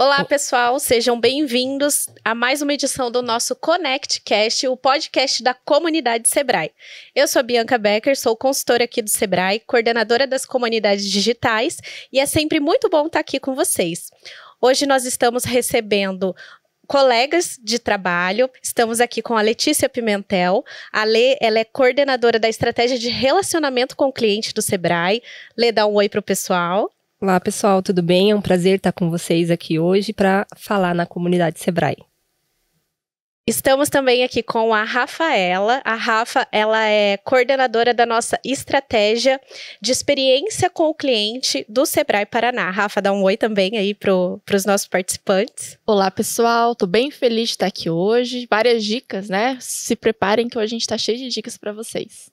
Olá, pessoal, sejam bem-vindos a mais uma edição do nosso ConnectCast, o podcast da comunidade Sebrae. Eu sou a Bianca Becker, sou consultora aqui do Sebrae, coordenadora das comunidades digitais, e é sempre muito bom estar aqui com vocês. Hoje nós estamos recebendo colegas de trabalho. Estamos aqui com a Letícia Pimentel. A Lê, ela é coordenadora da estratégia de relacionamento com o cliente do Sebrae. Lê, dá um oi para o pessoal. Olá, pessoal, tudo bem? É um prazer estar com vocês aqui hoje para falar na comunidade Sebrae. Estamos também aqui com a Rafaela. A Rafa, ela é coordenadora da nossa estratégia de experiência com o cliente do Sebrae Paraná. Rafa, dá um oi também aí para os nossos participantes. Olá, pessoal. Tô bem feliz de estar aqui hoje. Várias dicas, né? Se preparem que hoje a gente está cheio de dicas para vocês.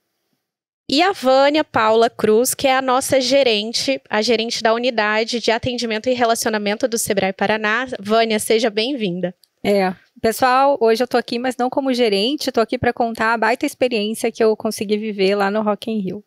E a Vânia Paula Cruz, que é a nossa gerente, a gerente da unidade de atendimento e relacionamento do Sebrae Paraná. Vânia, seja bem-vinda. É, pessoal, hoje eu tô aqui, mas não como gerente, tô aqui para contar a baita experiência que eu consegui viver lá no Rock in Rio.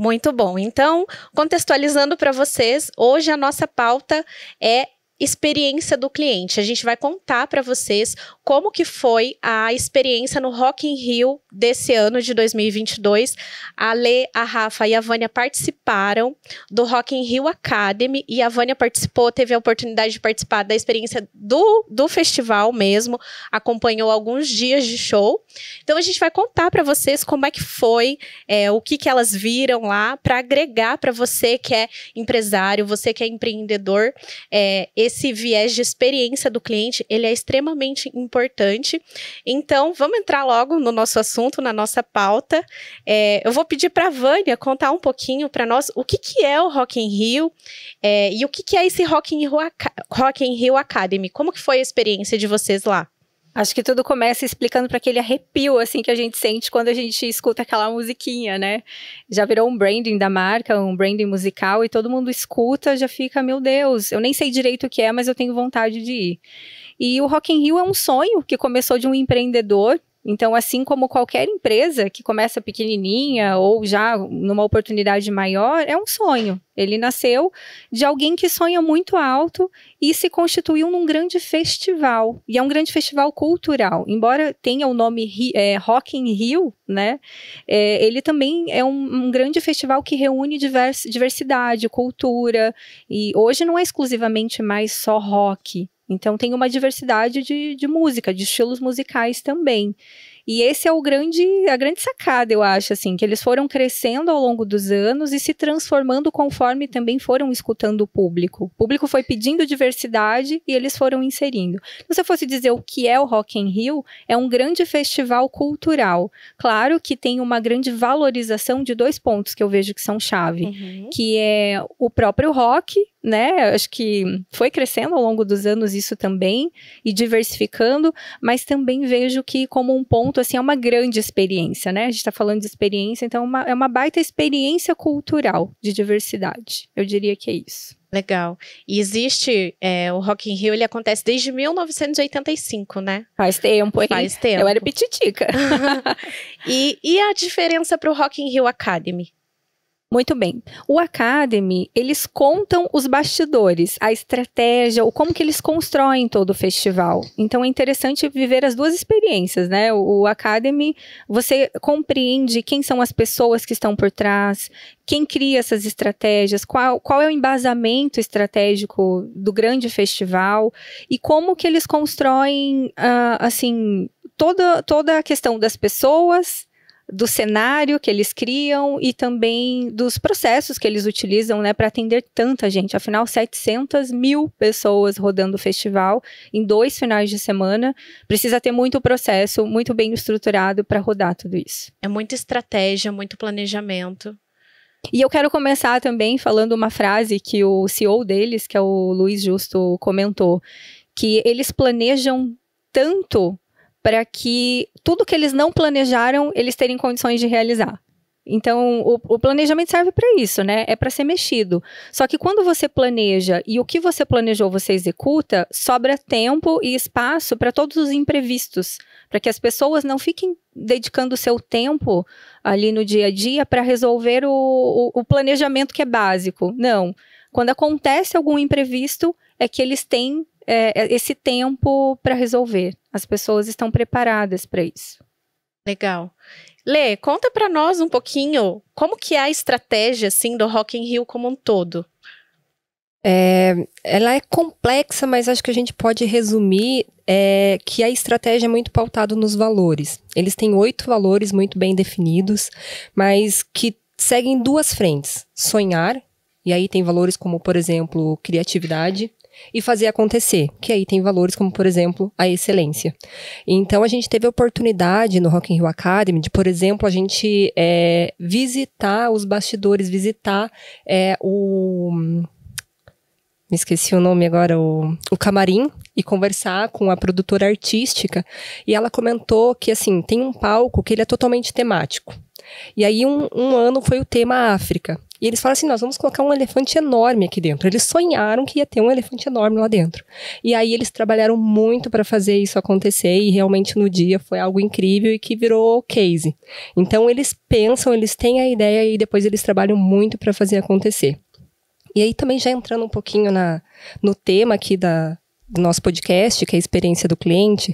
Muito bom. Então, contextualizando para vocês, hoje a nossa pauta é experiência do cliente. A gente vai contar para vocês como que foi a experiência no Rock in Rio desse ano de 2022. A Lê, a Rafa e a Vânia participaram do Rock in Rio Academy e a Vânia participou, teve a oportunidade de participar da experiência do, do festival mesmo, acompanhou alguns dias de show. Então a gente vai contar para vocês como é que foi, é, o que que elas viram lá para agregar para você que é empresário, você que é empreendedor, é, esse esse viés de experiência do cliente, ele é extremamente importante. Então, vamos entrar logo no nosso assunto, na nossa pauta. É, eu vou pedir para a Vânia contar um pouquinho para nós o que, que é o Rock in Rio é, e o que, que é esse Rock in Rio, Rock in Rio Academy. Como que foi a experiência de vocês lá? Acho que tudo começa explicando para aquele arrepio assim que a gente sente quando a gente escuta aquela musiquinha, né? Já virou um branding da marca, um branding musical e todo mundo escuta, já fica, meu Deus, eu nem sei direito o que é, mas eu tenho vontade de ir. E o Rock in Rio é um sonho que começou de um empreendedor então, assim como qualquer empresa que começa pequenininha ou já numa oportunidade maior, é um sonho. Ele nasceu de alguém que sonha muito alto e se constituiu num grande festival. E é um grande festival cultural. Embora tenha o nome é, Rock in Rio, né? É, ele também é um, um, grande festival que reúne divers, diversidade, cultura. E hoje não é exclusivamente mais só rock. Então tem uma diversidade de, de música, de estilos musicais também. E esse é o grande, a grande sacada, eu acho, assim, que eles foram crescendo ao longo dos anos e se transformando conforme também foram escutando o público. O público foi pedindo diversidade e eles foram inserindo. Então, se eu fosse dizer o que é o Rock in Rio, é um grande festival cultural. Claro que tem uma grande valorização de dois pontos que eu vejo que são chave, uhum. que é o próprio rock né? Acho que foi crescendo ao longo dos anos isso também e diversificando, mas também vejo que como um ponto assim é uma grande experiência, né? A gente está falando de experiência, então é uma, é uma baita experiência cultural de diversidade. Eu diria que é isso. Legal. E existe é, o Rock in Rio, ele acontece desde 1985, né? Faz tempo, hein? Faz tempo. Eu era pititica. e, e a diferença para o Rock in Rio Academy? Muito bem. O Academy, eles contam os bastidores, a estratégia, o como que eles constroem todo o festival. Então é interessante viver as duas experiências, né? O Academy, você compreende quem são as pessoas que estão por trás, quem cria essas estratégias, qual, qual é o embasamento estratégico do grande festival e como que eles constroem, uh, assim, toda, toda a questão das pessoas, do cenário que eles criam e também dos processos que eles utilizam né, para atender tanta gente. Afinal, 700 mil pessoas rodando o festival em dois finais de semana. Precisa ter muito processo, muito bem estruturado para rodar tudo isso. É muita estratégia, muito planejamento. E eu quero começar também falando uma frase que o CEO deles, que é o Luiz Justo, comentou, que eles planejam tanto para que tudo que eles não planejaram, eles terem condições de realizar. Então, o, o, planejamento serve para isso, né? É para ser mexido. Só que quando você planeja e o que você planejou você executa, sobra tempo e espaço para todos os imprevistos, para que as pessoas não fiquem dedicando o seu tempo ali no dia a dia para resolver o, o, o planejamento que é básico. Não. Quando acontece algum imprevisto, é que eles têm é, é, esse tempo para resolver. As pessoas estão preparadas para isso. Legal. Lê, conta para nós um pouquinho como que é a estratégia assim do Rock in Rio como um todo. É, ela é complexa, mas acho que a gente pode resumir é, que a estratégia é muito pautada nos valores. Eles têm oito valores muito bem definidos, mas que seguem duas frentes: sonhar, e aí tem valores como, por exemplo, criatividade, e fazer acontecer, que aí tem valores como, por exemplo, a excelência. Então, a gente teve a oportunidade no Rock in Rio Academy de, por exemplo, a gente é, visitar os bastidores, visitar é, o me esqueci o nome agora, o, o Camarim, e conversar com a produtora artística. E ela comentou que, assim, tem um palco que ele é totalmente temático. E aí, um, um ano foi o tema África. E eles falaram assim: nós vamos colocar um elefante enorme aqui dentro. Eles sonharam que ia ter um elefante enorme lá dentro. E aí eles trabalharam muito para fazer isso acontecer e realmente no dia foi algo incrível e que virou case. Então eles pensam, eles têm a ideia e depois eles trabalham muito para fazer acontecer. E aí também já entrando um pouquinho na, no tema aqui da, do nosso podcast, que é a experiência do cliente,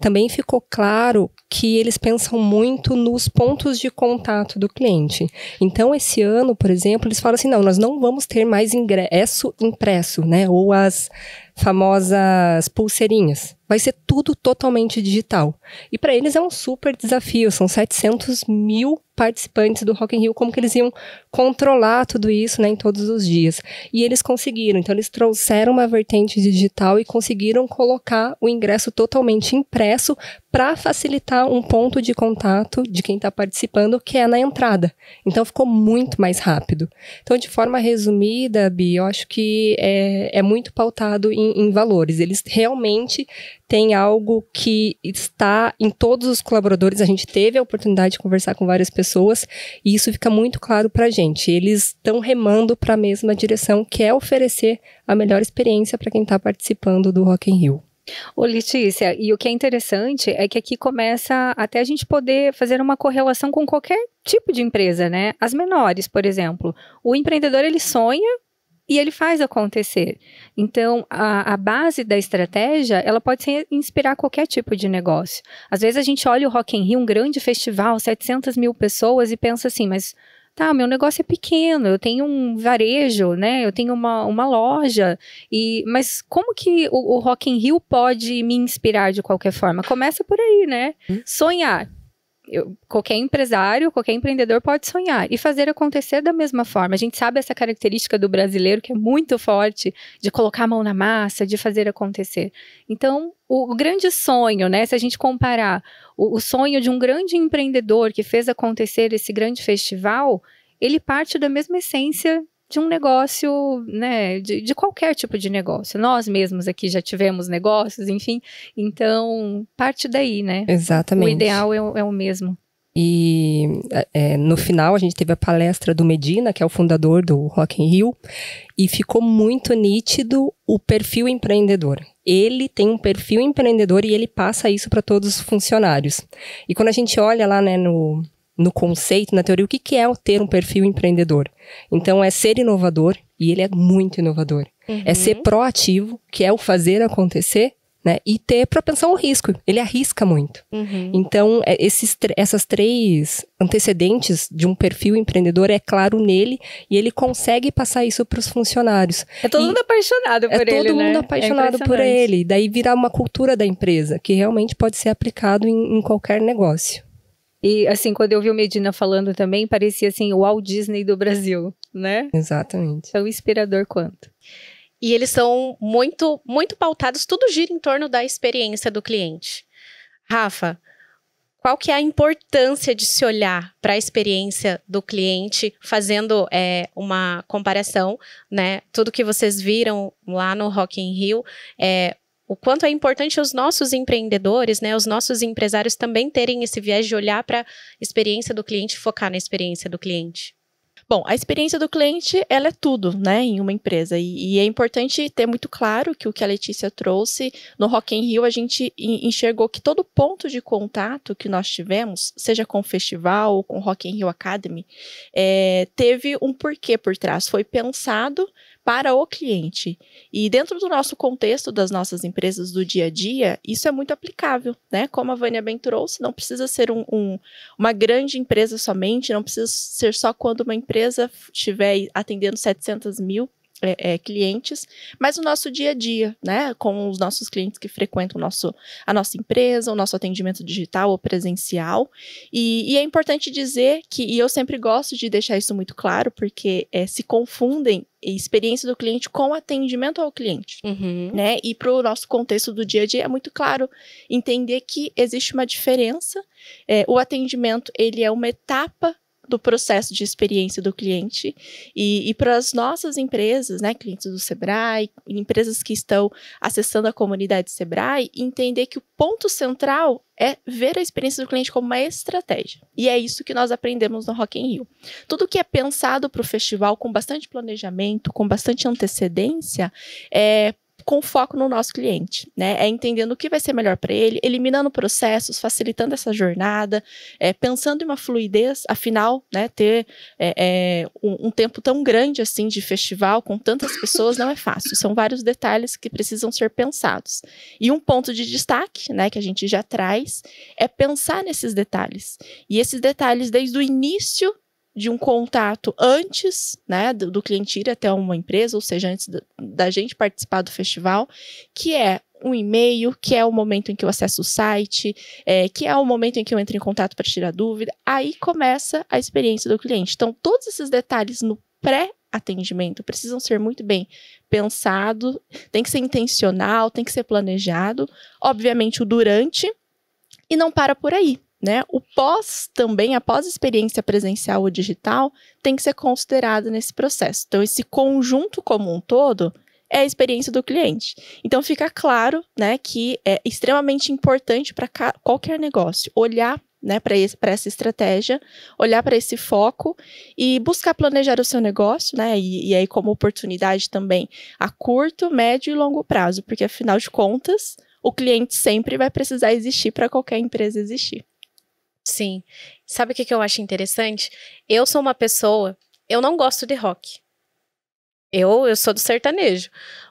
também ficou claro que eles pensam muito nos pontos de contato do cliente. Então, esse ano, por exemplo, eles falam assim: não, nós não vamos ter mais ingresso impresso, né? Ou as famosas pulseirinhas. Vai ser tudo totalmente digital. E para eles é um super desafio, são 700 mil participantes do Rock in Rio, como que eles iam controlar tudo isso, né, em todos os dias. E eles conseguiram, então eles trouxeram uma vertente digital e conseguiram colocar o ingresso totalmente impresso para facilitar um ponto de contato de quem está participando, que é na entrada. Então ficou muito mais rápido. Então, de forma resumida, Bi, eu acho que é, é muito pautado em, em valores. Eles realmente tem algo que está em todos os colaboradores. A gente teve a oportunidade de conversar com várias pessoas e isso fica muito claro para a gente. Eles estão remando para a mesma direção, que é oferecer a melhor experiência para quem está participando do Rock in Rio. Ô Letícia, e o que é interessante é que aqui começa até a gente poder fazer uma correlação com qualquer tipo de empresa, né? As menores, por exemplo. O empreendedor ele sonha e ele faz acontecer. Então, a, a, base da estratégia, ela pode ser, inspirar qualquer tipo de negócio. Às vezes a gente olha o Rock in Rio, um grande festival, 700 mil pessoas, e pensa assim, mas tá, meu negócio é pequeno, eu tenho um varejo, né, eu tenho uma, uma loja, e mas como que o, o Rock in Rio pode me inspirar de qualquer forma? Começa por aí, né? Hum. Sonhar eu, qualquer empresário, qualquer empreendedor pode sonhar e fazer acontecer da mesma forma. A gente sabe essa característica do brasileiro que é muito forte de colocar a mão na massa, de fazer acontecer. Então, o, o grande sonho, né? Se a gente comparar o, o sonho de um grande empreendedor que fez acontecer esse grande festival, ele parte da mesma essência de um negócio, né, de, de, qualquer tipo de negócio. Nós mesmos aqui já tivemos negócios, enfim. Então, parte daí, né? Exatamente. O ideal é, é o mesmo. E é, é, no final a gente teve a palestra do Medina, que é o fundador do Rock in Rio, e ficou muito nítido o perfil empreendedor. Ele tem um perfil empreendedor e ele passa isso para todos os funcionários. E quando a gente olha lá né, no, no conceito, na teoria, o que, que é ter um perfil empreendedor. Então, é ser inovador, e ele é muito inovador. Uhum. É ser uhum. proativo, que é o fazer acontecer, né? E ter propensão ao risco. Ele arrisca muito. Uhum. Então, é, esses, essas três antecedentes de um perfil empreendedor é claro nele e ele consegue passar isso para os funcionários. É todo e mundo apaixonado por é ele. Né? É todo né? mundo apaixonado é por ele. Daí virar uma cultura da empresa que realmente pode ser aplicado em, em qualquer negócio. E assim, quando eu vi o Medina falando também, parecia assim o Walt Disney do Brasil, né? Exatamente. Tão inspirador quanto. E eles são muito, muito pautados, tudo gira em torno da experiência do cliente. Rafa, qual que é a importância de se olhar para a experiência do cliente, fazendo é, uma comparação, né? Tudo que vocês viram lá no Rock in Rio, é, o quanto é importante os nossos empreendedores, né, os nossos empresários também terem esse viés de olhar para a experiência do cliente e focar na experiência do cliente. Bom, a experiência do cliente, ela é tudo, né, em uma empresa. E, e, é importante ter muito claro que o que a Letícia trouxe no Rock in Rio, a gente enxergou que todo ponto de contato que nós tivemos, seja com o festival ou com o Rock in Rio Academy, é, teve um porquê por trás. Foi pensado para o cliente. E dentro do nosso contexto das nossas empresas do dia a dia, isso é muito aplicável, né? Como a Vânia bem trouxe, não precisa ser um, um, uma grande empresa somente, não precisa ser só quando uma empresa estiver atendendo 700 mil é, é, clientes, mas o nosso dia a dia, né? Com os nossos clientes que frequentam nosso, a nossa empresa, o nosso atendimento digital ou presencial. E, e é importante dizer que, e eu sempre gosto de deixar isso muito claro, porque é, se confundem experiência do cliente com atendimento ao cliente, uhum. né? E para o nosso contexto do dia a dia é muito claro entender que existe uma diferença. É, o atendimento ele é uma etapa do processo de experiência do cliente e, e para as nossas empresas, né, clientes do Sebrae, empresas que estão acessando a comunidade Sebrae, entender que o ponto central é ver a experiência do cliente como uma estratégia. E é isso que nós aprendemos no Rock in Rio. Tudo que é pensado para o festival com bastante planejamento, com bastante antecedência, é com foco no nosso cliente, né? É entendendo o que vai ser melhor para ele, eliminando processos, facilitando essa jornada, é, pensando em uma fluidez, afinal, né? Ter é, é, um, um, tempo tão grande assim de festival com tantas pessoas não é fácil. São vários detalhes que precisam ser pensados. E um ponto de destaque, né, que a gente já traz, é pensar nesses detalhes. E esses detalhes desde o início de um contato antes né, do, do cliente ir até uma empresa, ou seja, antes da, da gente participar do festival, que é um e-mail, que é o momento em que eu acesso o site, é, que é o momento em que eu entro em contato para tirar dúvida. Aí começa a experiência do cliente. Então, todos esses detalhes no pré atendimento precisam ser muito bem pensado, tem que ser intencional, tem que ser planejado. Obviamente, o durante e não para por aí. Né? O pós também, a pós-experiência presencial ou digital, tem que ser considerado nesse processo. Então, esse conjunto como um todo é a experiência do cliente. Então, fica claro né, que é extremamente importante para qualquer negócio olhar né, para essa estratégia, olhar para esse foco e buscar planejar o seu negócio, né, e, e, aí como oportunidade também a curto, médio e longo prazo, porque afinal de contas, o cliente sempre vai precisar existir para qualquer empresa existir. Sim. Sabe o que, que eu acho interessante? Eu sou uma pessoa. Eu não gosto de rock. Eu, eu sou do sertanejo.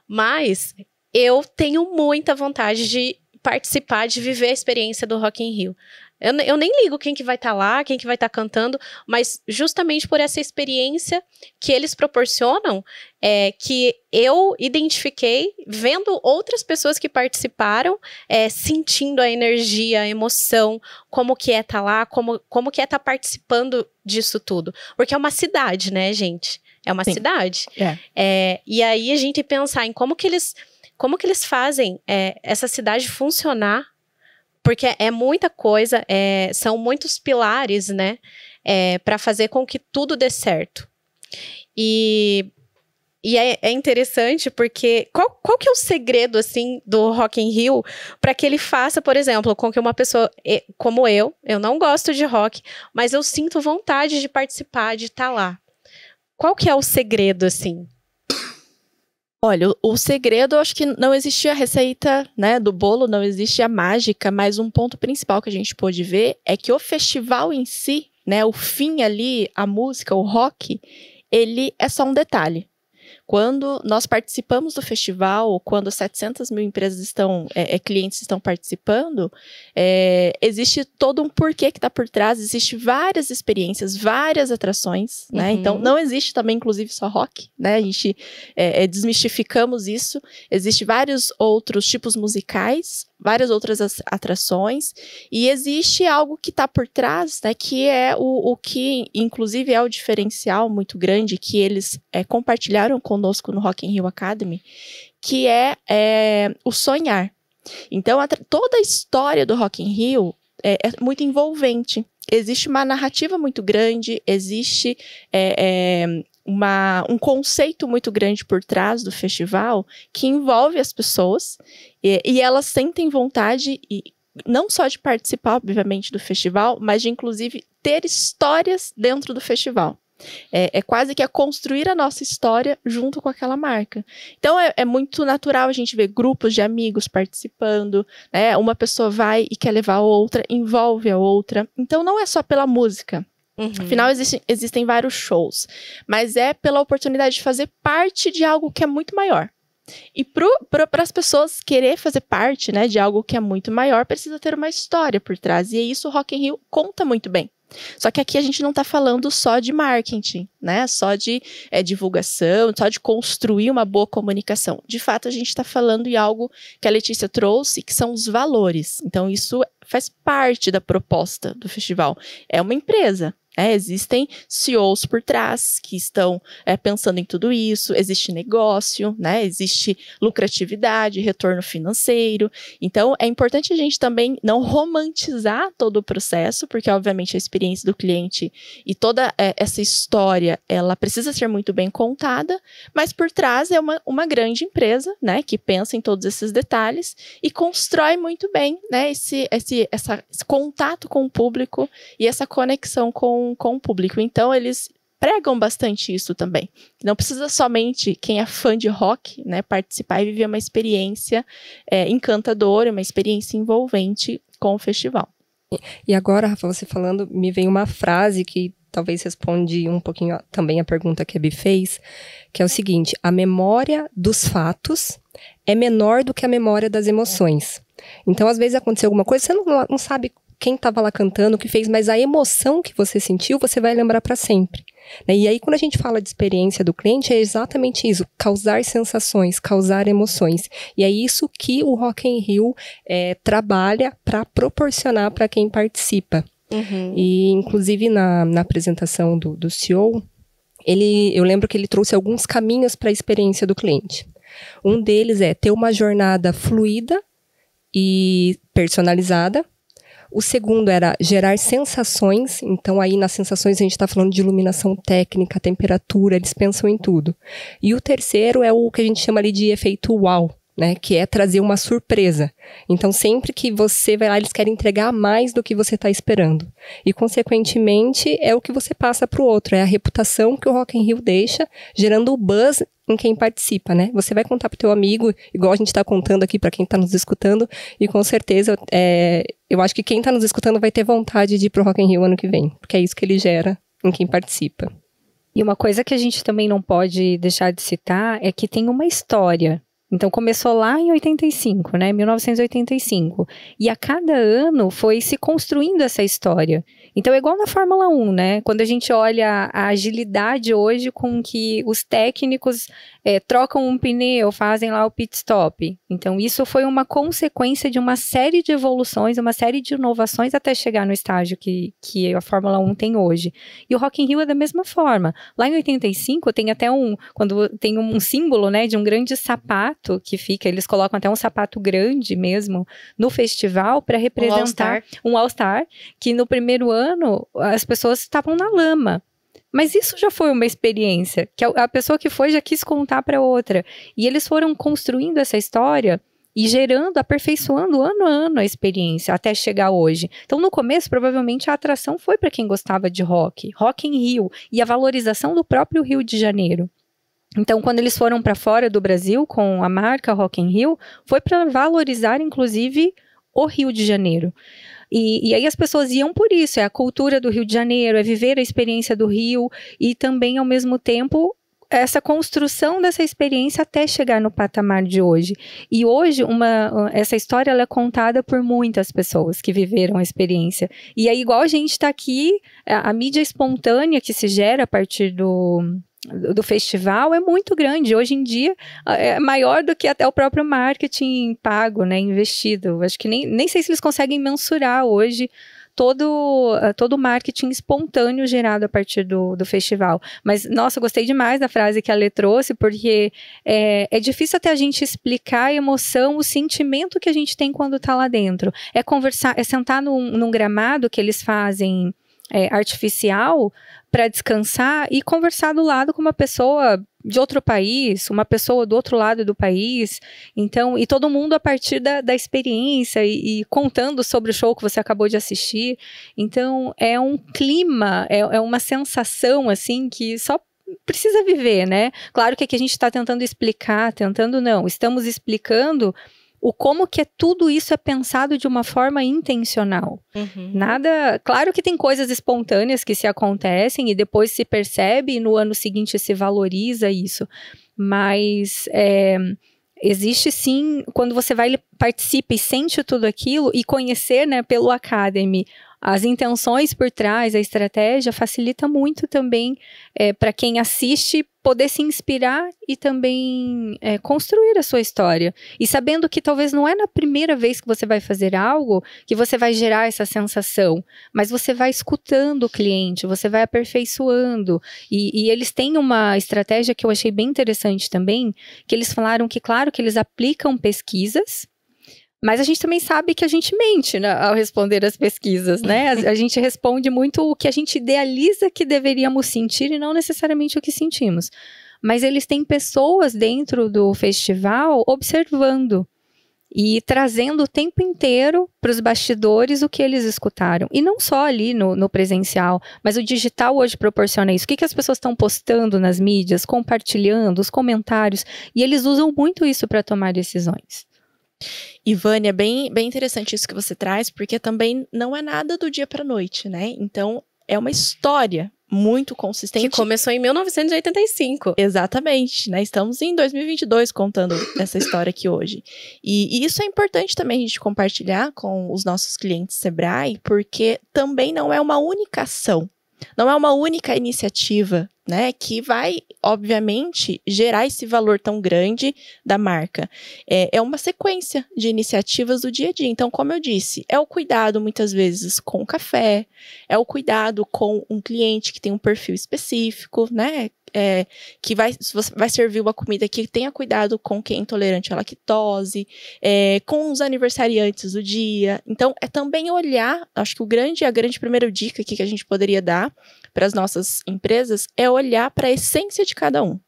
Mas eu tenho muita vontade de participar, de viver a experiência do Rock in Rio. Eu, eu, nem ligo quem que vai estar tá lá, quem que vai estar tá cantando, mas justamente por essa experiência que eles proporcionam, é, que eu identifiquei vendo outras pessoas que participaram, é, sentindo a energia, a emoção, como que é estar tá lá, como, como que é estar tá participando disso tudo. Porque é uma cidade, né, gente? É uma Sim. cidade. É. é e aí a gente pensar em como que eles, como que eles fazem é, essa cidade funcionar porque é muita coisa, é, são muitos pilares, né? É, para fazer com que tudo dê certo. E, e é, é, interessante porque qual, qual que é o segredo, assim, do Rock in Rio para que ele faça, por exemplo, com que uma pessoa como eu, eu não gosto de rock, mas eu sinto vontade de participar, de estar tá lá. Qual que é o segredo, assim? Olha, o, segredo, eu acho que não existia a receita né, do bolo, não existe a mágica, mas um ponto principal que a gente pôde ver é que o festival em si, né, o fim ali, a música, o rock, ele é só um detalhe. Quando nós participamos do festival, quando 700 mil empresas estão, é, é, clientes estão participando, é, existe todo um porquê que está por trás, existe várias experiências, várias atrações, né? Uhum. Então, não existe também, inclusive, só rock, né? A gente é, é, desmistificamos isso. Existem vários outros tipos musicais várias outras atrações. E existe algo que está por trás, né, que é o, o que, inclusive, é o diferencial muito grande que eles é, compartilharam conosco no Rock in Rio Academy, que é, é o sonhar. Então, a, toda a história do Rock in Rio é, é muito envolvente existe uma narrativa muito grande, existe é, é, uma, um conceito muito grande por trás do festival que envolve as pessoas e, e elas sentem vontade e não só de participar, obviamente, do festival, mas de inclusive ter histórias dentro do festival. É, é, quase que a construir a nossa história junto com aquela marca. Então é, é muito natural a gente ver grupos de amigos participando, né? Uma pessoa vai e quer levar a outra, envolve a outra. Então não é só pela música. Uhum. Afinal, existe, existem vários shows, mas é pela oportunidade de fazer parte de algo que é muito maior. E para as pessoas querer fazer parte né, de algo que é muito maior, precisa ter uma história por trás. E é isso o Rock in Rio conta muito bem. Só que aqui a gente não está falando só de marketing, né? Só de é, divulgação, só de construir uma boa comunicação. De fato, a gente está falando de algo que a Letícia trouxe, que são os valores. Então, isso faz parte da proposta do festival. É uma empresa, é, existem CEOs por trás que estão é, pensando em tudo isso, existe negócio, né? existe lucratividade, retorno financeiro. Então, é importante a gente também não romantizar todo o processo, porque, obviamente, a experiência do cliente e toda é, essa história, ela precisa ser muito bem contada, mas por trás é uma, uma grande empresa né? que pensa em todos esses detalhes e constrói muito bem né? esse, esse, essa, esse contato com o público e essa conexão com com, o público. Então, eles pregam bastante isso também. Não precisa somente quem é fã de rock né, participar e viver uma experiência é, encantadora, uma experiência envolvente com o festival. E agora, Rafa, você falando, me vem uma frase que talvez responde um pouquinho também a pergunta que a Bi fez, que é o seguinte: a memória dos fatos é menor do que a memória das emoções. Então, às vezes aconteceu alguma coisa, você não, não sabe quem estava lá cantando, o que fez, mas a emoção que você sentiu, você vai lembrar para sempre. Né? E aí, quando a gente fala de experiência do cliente, é exatamente isso: causar sensações, causar emoções. E é isso que o Rock in Rio é, trabalha para proporcionar para quem participa. Uhum. E, inclusive, na, na apresentação do, do CEO, ele, eu lembro que ele trouxe alguns caminhos para a experiência do cliente. Um deles é ter uma jornada fluida e personalizada, o segundo era gerar sensações. Então, aí nas sensações a gente está falando de iluminação técnica, temperatura, eles pensam em tudo. E o terceiro é o que a gente chama ali de efeito wow né? Que é trazer uma surpresa. Então, sempre que você vai lá, eles querem entregar mais do que você está esperando. E, consequentemente, é o que você passa para o outro. É a reputação que o Rock in Rio deixa, gerando o buzz em quem participa, né? Você vai contar o teu amigo, igual a gente está contando aqui para quem está nos escutando. E, com certeza, é, eu acho que quem está nos escutando vai ter vontade de ir para o Rock in Rio ano que vem. Porque é isso que ele gera em quem participa. E uma coisa que a gente também não pode deixar de citar é que tem uma história então começou lá em 85, né? 1985. E a cada ano foi se construindo essa história. Então é igual na Fórmula 1, né? Quando a gente olha a agilidade hoje com que os técnicos é, trocam um pneu, fazem lá o pit stop. Então isso foi uma consequência de uma série de evoluções, uma série de inovações até chegar no estágio que, que a Fórmula 1 tem hoje. E o Rock in Rio é da mesma forma. Lá em 85 tem até um, quando tem um símbolo, né, de um grande sapato que fica, eles colocam até um sapato grande mesmo no festival para representar um All-Star um All Star que no primeiro ano ano, as pessoas estavam na lama. Mas isso já foi uma experiência que a pessoa que foi já quis contar para outra. E eles foram construindo essa história e gerando, aperfeiçoando ano a ano a experiência até chegar hoje. Então, no começo, provavelmente a atração foi para quem gostava de rock, rock em Rio e a valorização do próprio Rio de Janeiro. Então, quando eles foram para fora do Brasil com a marca Rock in Rio, foi para valorizar, inclusive, o Rio de Janeiro. E, e, aí as pessoas iam por isso, é a cultura do Rio de Janeiro, é viver a experiência do Rio e também, ao mesmo tempo, essa construção dessa experiência até chegar no patamar de hoje. E hoje, uma, essa história é contada por muitas pessoas que viveram a experiência. E é igual a gente está aqui, a, a mídia espontânea que se gera a partir do, do festival é muito grande. Hoje em dia ah, é maior do que até o próprio marketing pago, né, investido. Acho que nem, nem sei se eles conseguem mensurar hoje todo ah, todo o marketing espontâneo gerado a partir do, do festival. Mas, nossa, gostei demais da frase que a Lê trouxe, porque é, é difícil até a gente explicar a emoção, o sentimento que a gente tem quando está lá dentro. É conversar, é sentar num, num gramado que eles fazem é, artificial para descansar e conversar do lado com uma pessoa de outro país, uma pessoa do outro lado do país. Então, e todo mundo a partir da, da experiência e, e contando sobre o show que você acabou de assistir. Então, é um clima, é, é uma sensação, assim, que só precisa viver, né? Claro que aqui a gente está tentando explicar, tentando não, estamos explicando o como que é tudo isso é pensado de uma forma intencional. Uhum. Nada. Claro que tem coisas espontâneas que se acontecem e depois se percebe e no ano seguinte se valoriza isso. Mas é, existe sim, quando você vai, participa e sente tudo aquilo e conhecer, né, pelo Academy as intenções por trás, a estratégia, facilita muito também é, para quem assiste poder se inspirar e também é, construir a sua história. E sabendo que talvez não é na primeira vez que você vai fazer algo que você vai gerar essa sensação, mas você vai escutando o cliente, você vai aperfeiçoando. E, e eles têm uma estratégia que eu achei bem interessante também, que eles falaram que, claro, que eles aplicam pesquisas mas a gente também sabe que a gente mente né, ao responder as pesquisas, né? A, a, gente responde muito o que a gente idealiza que deveríamos sentir e não necessariamente o que sentimos. Mas eles têm pessoas dentro do festival observando e trazendo o tempo inteiro para os bastidores o que eles escutaram. E não só ali no, no presencial, mas o digital hoje proporciona isso. O que, que as pessoas estão postando nas mídias, compartilhando, os comentários. E eles usam muito isso para tomar decisões é bem, bem interessante isso que você traz, porque também não é nada do dia para noite, né? Então, é uma história muito consistente. Que começou em 1985. Exatamente, né? Estamos em 2022 contando essa história aqui hoje. E, e, isso é importante também a gente compartilhar com os nossos clientes Sebrae, porque também não é uma única ação, não é uma única iniciativa né? Que vai, obviamente, gerar esse valor tão grande da marca. É, é uma sequência de iniciativas do dia a dia. Então, como eu disse, é o cuidado muitas vezes com o café, é o cuidado com um cliente que tem um perfil específico, né? é, que vai, vai servir uma comida que tenha cuidado com quem é intolerante à lactose, é, com os aniversariantes do dia. Então, é também olhar, acho que o grande, a grande primeira dica aqui que a gente poderia dar para as nossas empresas é olhar para a essência de cada um.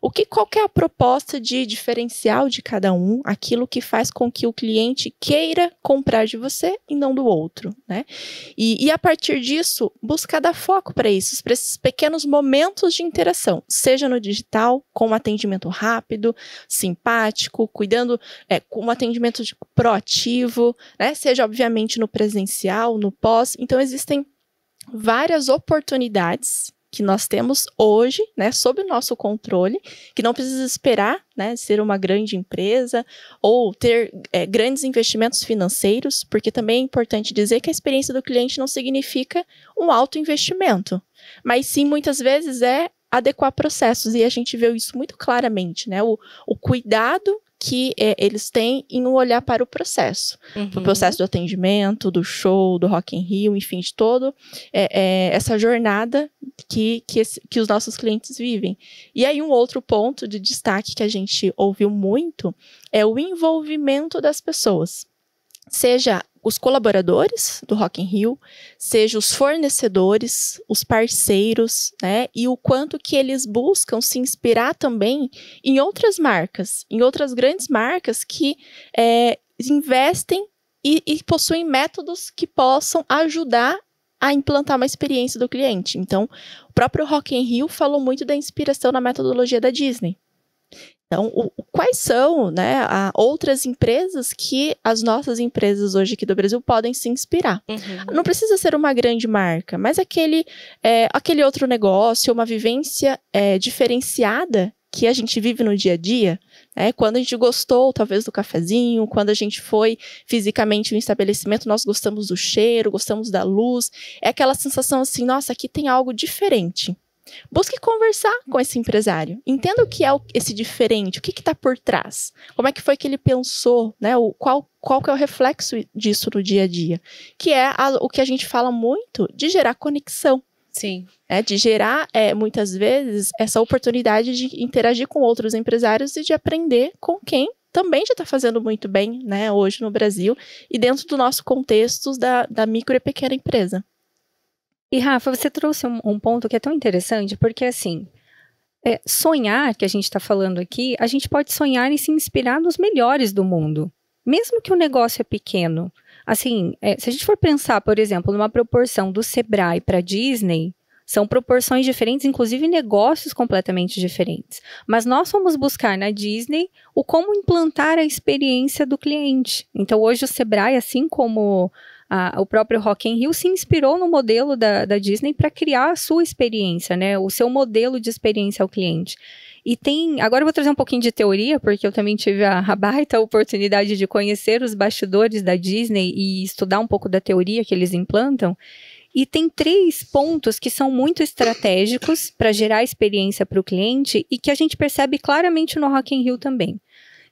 O que qual que é a proposta de diferencial de cada um, aquilo que faz com que o cliente queira comprar de você e não do outro, né? E, e a partir disso, buscar dar foco para isso, para esses pequenos momentos de interação, seja no digital, com um atendimento rápido, simpático, cuidando é, com um atendimento de, proativo, né? Seja obviamente no presencial, no pós. Então existem várias oportunidades que nós temos hoje, né, sob o nosso controle, que não precisa esperar, né, ser uma grande empresa ou ter é, grandes investimentos financeiros, porque também é importante dizer que a experiência do cliente não significa um alto investimento, mas sim muitas vezes é adequar processos e a gente vê isso muito claramente, né, o, o cuidado que é, eles têm em um olhar para o processo. Uhum. O processo do atendimento, do show, do Rock in Rio, enfim, de todo é, é, essa jornada que, que, esse, que os nossos clientes vivem. E aí um outro ponto de destaque que a gente ouviu muito é o envolvimento das pessoas seja os colaboradores do Rock in Rio, seja os fornecedores, os parceiros, né? E o quanto que eles buscam se inspirar também em outras marcas, em outras grandes marcas que é, investem e, e possuem métodos que possam ajudar a implantar uma experiência do cliente. Então, o próprio Rock in Rio falou muito da inspiração na metodologia da Disney. Então, o, quais são né, outras empresas que as nossas empresas hoje aqui do Brasil podem se inspirar? Uhum. Não precisa ser uma grande marca, mas aquele, é, aquele outro negócio, uma vivência é, diferenciada que a gente vive no dia a dia, né? Quando a gente gostou, talvez, do cafezinho, quando a gente foi fisicamente no estabelecimento, nós gostamos do cheiro, gostamos da luz. É aquela sensação assim, nossa, aqui tem algo diferente. Busque conversar com esse empresário. Entenda o que é esse diferente, o que está por trás. Como é que foi que ele pensou, né? O, qual, qual que é o reflexo disso no dia a dia? Que é a, o que a gente fala muito de gerar conexão. Sim. É, de gerar, é, muitas vezes, essa oportunidade de interagir com outros empresários e de aprender com quem também já está fazendo muito bem, né, hoje no Brasil e dentro do nosso contexto da, da micro e pequena empresa. E Rafa, você trouxe um, um ponto que é tão interessante, porque assim, é, sonhar que a gente está falando aqui, a gente pode sonhar e se inspirar nos melhores do mundo, mesmo que o negócio é pequeno. Assim, é, se a gente for pensar, por exemplo, numa proporção do Sebrae para Disney, são proporções diferentes, inclusive negócios completamente diferentes. Mas nós fomos buscar na Disney o como implantar a experiência do cliente. Então, hoje o Sebrae, assim como a, o próprio Rock in Rio se inspirou no modelo da, da Disney para criar a sua experiência, né? O seu modelo de experiência ao cliente. E tem. Agora eu vou trazer um pouquinho de teoria, porque eu também tive a, a baita oportunidade de conhecer os bastidores da Disney e estudar um pouco da teoria que eles implantam. E tem três pontos que são muito estratégicos para gerar experiência para o cliente e que a gente percebe claramente no Rock in Rio também,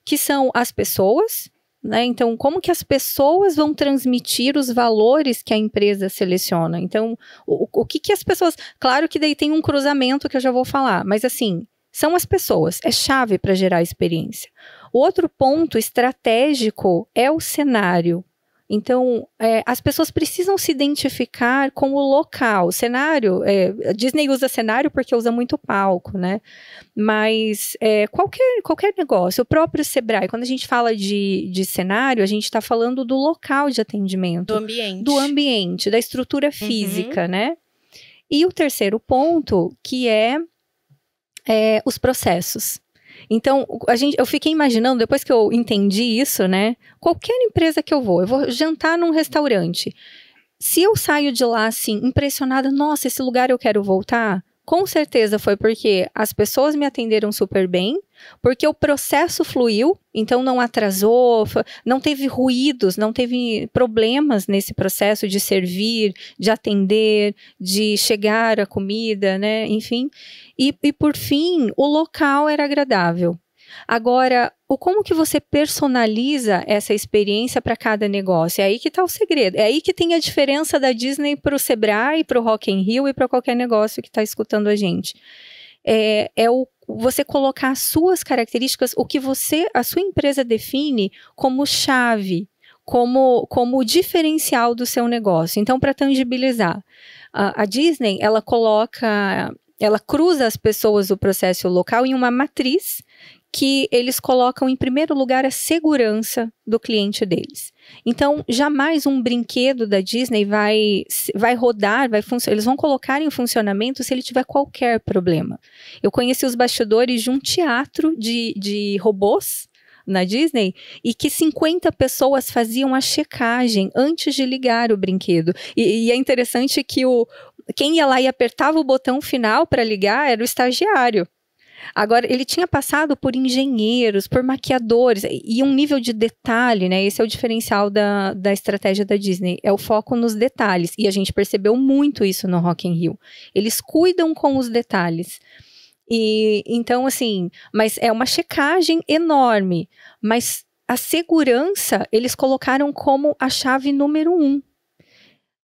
que são as pessoas, né? Então, como que as pessoas vão transmitir os valores que a empresa seleciona? Então, o, o que que as pessoas... Claro que daí tem um cruzamento que eu já vou falar, mas assim, são as pessoas, é chave para gerar experiência. O outro ponto estratégico é o cenário. Então, é, as pessoas precisam se identificar com o local. O cenário, é, Disney usa cenário porque usa muito palco, né? Mas é, qualquer, qualquer negócio, o próprio Sebrae, quando a gente fala de, de cenário, a gente está falando do local de atendimento. Do ambiente. Do ambiente, da estrutura uhum. física, uhum. né? E o terceiro ponto, que é, é os processos. Então, a gente, eu fiquei imaginando, depois que eu entendi isso, né? Qualquer empresa que eu vou, eu vou jantar num restaurante. Se eu saio de lá assim, impressionada, nossa, esse lugar eu quero voltar, com certeza foi porque as pessoas me atenderam super bem, porque o processo fluiu, então não atrasou, não teve ruídos, não teve problemas nesse processo de servir, de atender, de chegar a comida, né? Enfim. E, e por fim, o local era agradável. Agora, o como que você personaliza essa experiência para cada negócio? É aí que está o segredo. É aí que tem a diferença da Disney para o Sebrae, para o Rock in Rio e para qualquer negócio que está escutando a gente. É, é o você colocar as suas características, o que você, a sua empresa define como chave, como como diferencial do seu negócio. Então, para tangibilizar, a, a Disney ela coloca ela cruza as pessoas do processo local em uma matriz que eles colocam em primeiro lugar a segurança do cliente deles. Então, jamais um brinquedo da Disney vai, vai rodar, vai eles vão colocar em funcionamento se ele tiver qualquer problema. Eu conheci os bastidores de um teatro de, de robôs na Disney e que 50 pessoas faziam a checagem antes de ligar o brinquedo. E, e é interessante que o, quem ia lá e apertava o botão final para ligar era o estagiário Agora, ele tinha passado por engenheiros, por maquiadores, e um nível de detalhe, né? Esse é o diferencial da, da estratégia da Disney, é o foco nos detalhes. E a gente percebeu muito isso no Rock in Rio. Eles cuidam com os detalhes. E então, assim, mas é uma checagem enorme. Mas a segurança eles colocaram como a chave número um.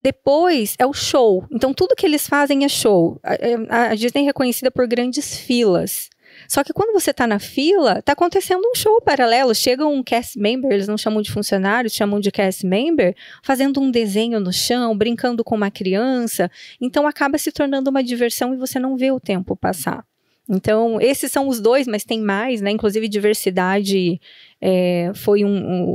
Depois é o show. Então tudo que eles fazem é show. A, é, a Disney é reconhecida por grandes filas. Só que quando você está na fila, está acontecendo um show paralelo. Chega um cast member, eles não chamam de funcionário, chamam de cast member, fazendo um desenho no chão, brincando com uma criança. Então acaba se tornando uma diversão e você não vê o tempo passar. Então, esses são os dois, mas tem mais, né? Inclusive, diversidade é, foi um,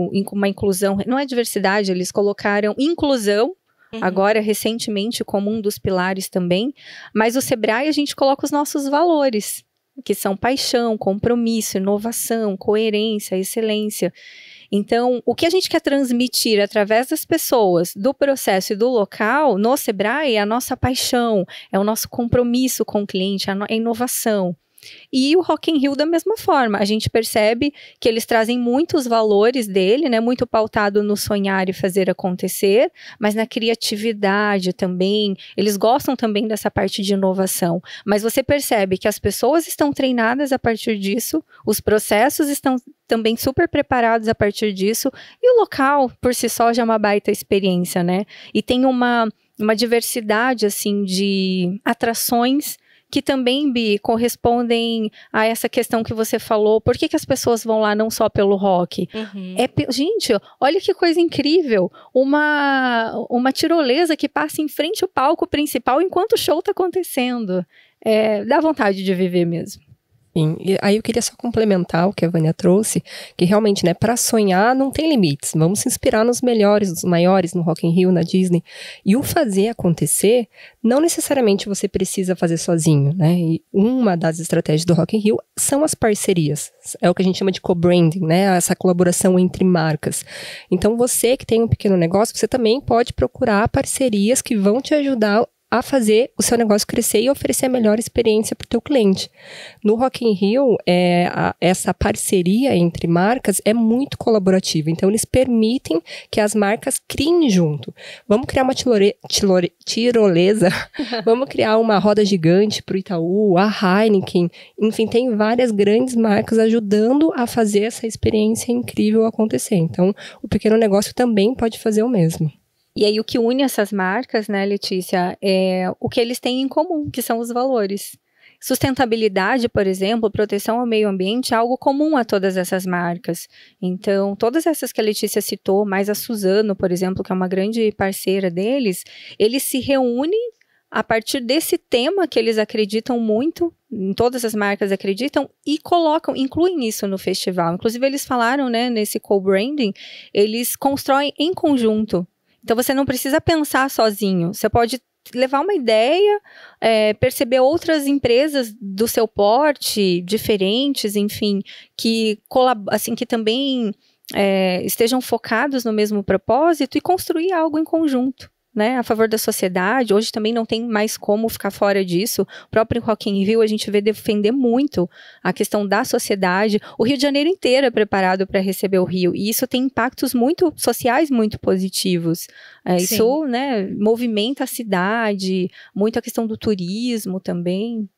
um, uma inclusão. Não é diversidade, eles colocaram inclusão Uhum. agora recentemente como um dos pilares também, mas o Sebrae a gente coloca os nossos valores, que são paixão, compromisso, inovação, coerência, excelência. Então, o que a gente quer transmitir através das pessoas, do processo e do local, no Sebrae, é a nossa paixão, é o nosso compromisso com o cliente, é a é inovação. E o Rock in Rio da mesma forma. A gente percebe que eles trazem muitos valores dele, né? Muito pautado no sonhar e fazer acontecer, mas na criatividade também. Eles gostam também dessa parte de inovação. Mas você percebe que as pessoas estão treinadas a partir disso, os processos estão também super preparados a partir disso, e o local por si só já é uma baita experiência, né? E tem uma uma diversidade assim de atrações que também, Bi, correspondem a essa questão que você falou. Por que, que as pessoas vão lá não só pelo rock? Uhum. É, gente, olha que coisa incrível. Uma, uma tirolesa que passa em frente ao palco principal enquanto o show está acontecendo. É, dá vontade de viver mesmo. Sim, e aí eu queria só complementar o que a Vânia trouxe, que realmente, né, para sonhar não tem limites. Vamos se inspirar nos melhores, nos maiores, no Rock in Rio, na Disney. E o fazer acontecer, não necessariamente você precisa fazer sozinho, né? E uma das estratégias do Rock in Rio são as parcerias. É o que a gente chama de co-branding, né? Essa colaboração entre marcas. Então, você que tem um pequeno negócio, você também pode procurar parcerias que vão te ajudar a fazer o seu negócio crescer e oferecer a melhor experiência para o teu cliente. No Rock in Rio, é, a, essa parceria entre marcas é muito colaborativa, então eles permitem que as marcas criem junto. Vamos criar uma tilore, tilore, tirolesa, vamos criar uma roda gigante para o Itaú, a Heineken, enfim, tem várias grandes marcas ajudando a fazer essa experiência incrível acontecer. Então, o pequeno negócio também pode fazer o mesmo. E aí o que une essas marcas, né, Letícia, é o que eles têm em comum, que são os valores. Sustentabilidade, por exemplo, proteção ao meio ambiente é algo comum a todas essas marcas. Então, todas essas que a Letícia citou, mais a Suzano, por exemplo, que é uma grande parceira deles, eles se reúnem a partir desse tema que eles acreditam muito, em todas as marcas acreditam e colocam, incluem isso no festival. Inclusive eles falaram, né, nesse co-branding, eles constroem em conjunto então você não precisa pensar sozinho. Você pode levar uma ideia, é, perceber outras empresas do seu porte, diferentes, enfim, que assim que também é, estejam focados no mesmo propósito e construir algo em conjunto né, a favor da sociedade. Hoje também não tem mais como ficar fora disso. O próprio Rock in Rio a gente vê defender muito a questão da sociedade. O Rio de Janeiro inteiro é preparado para receber o Rio e isso tem impactos muito sociais muito positivos. É, isso, né, movimenta a cidade, muito a questão do turismo também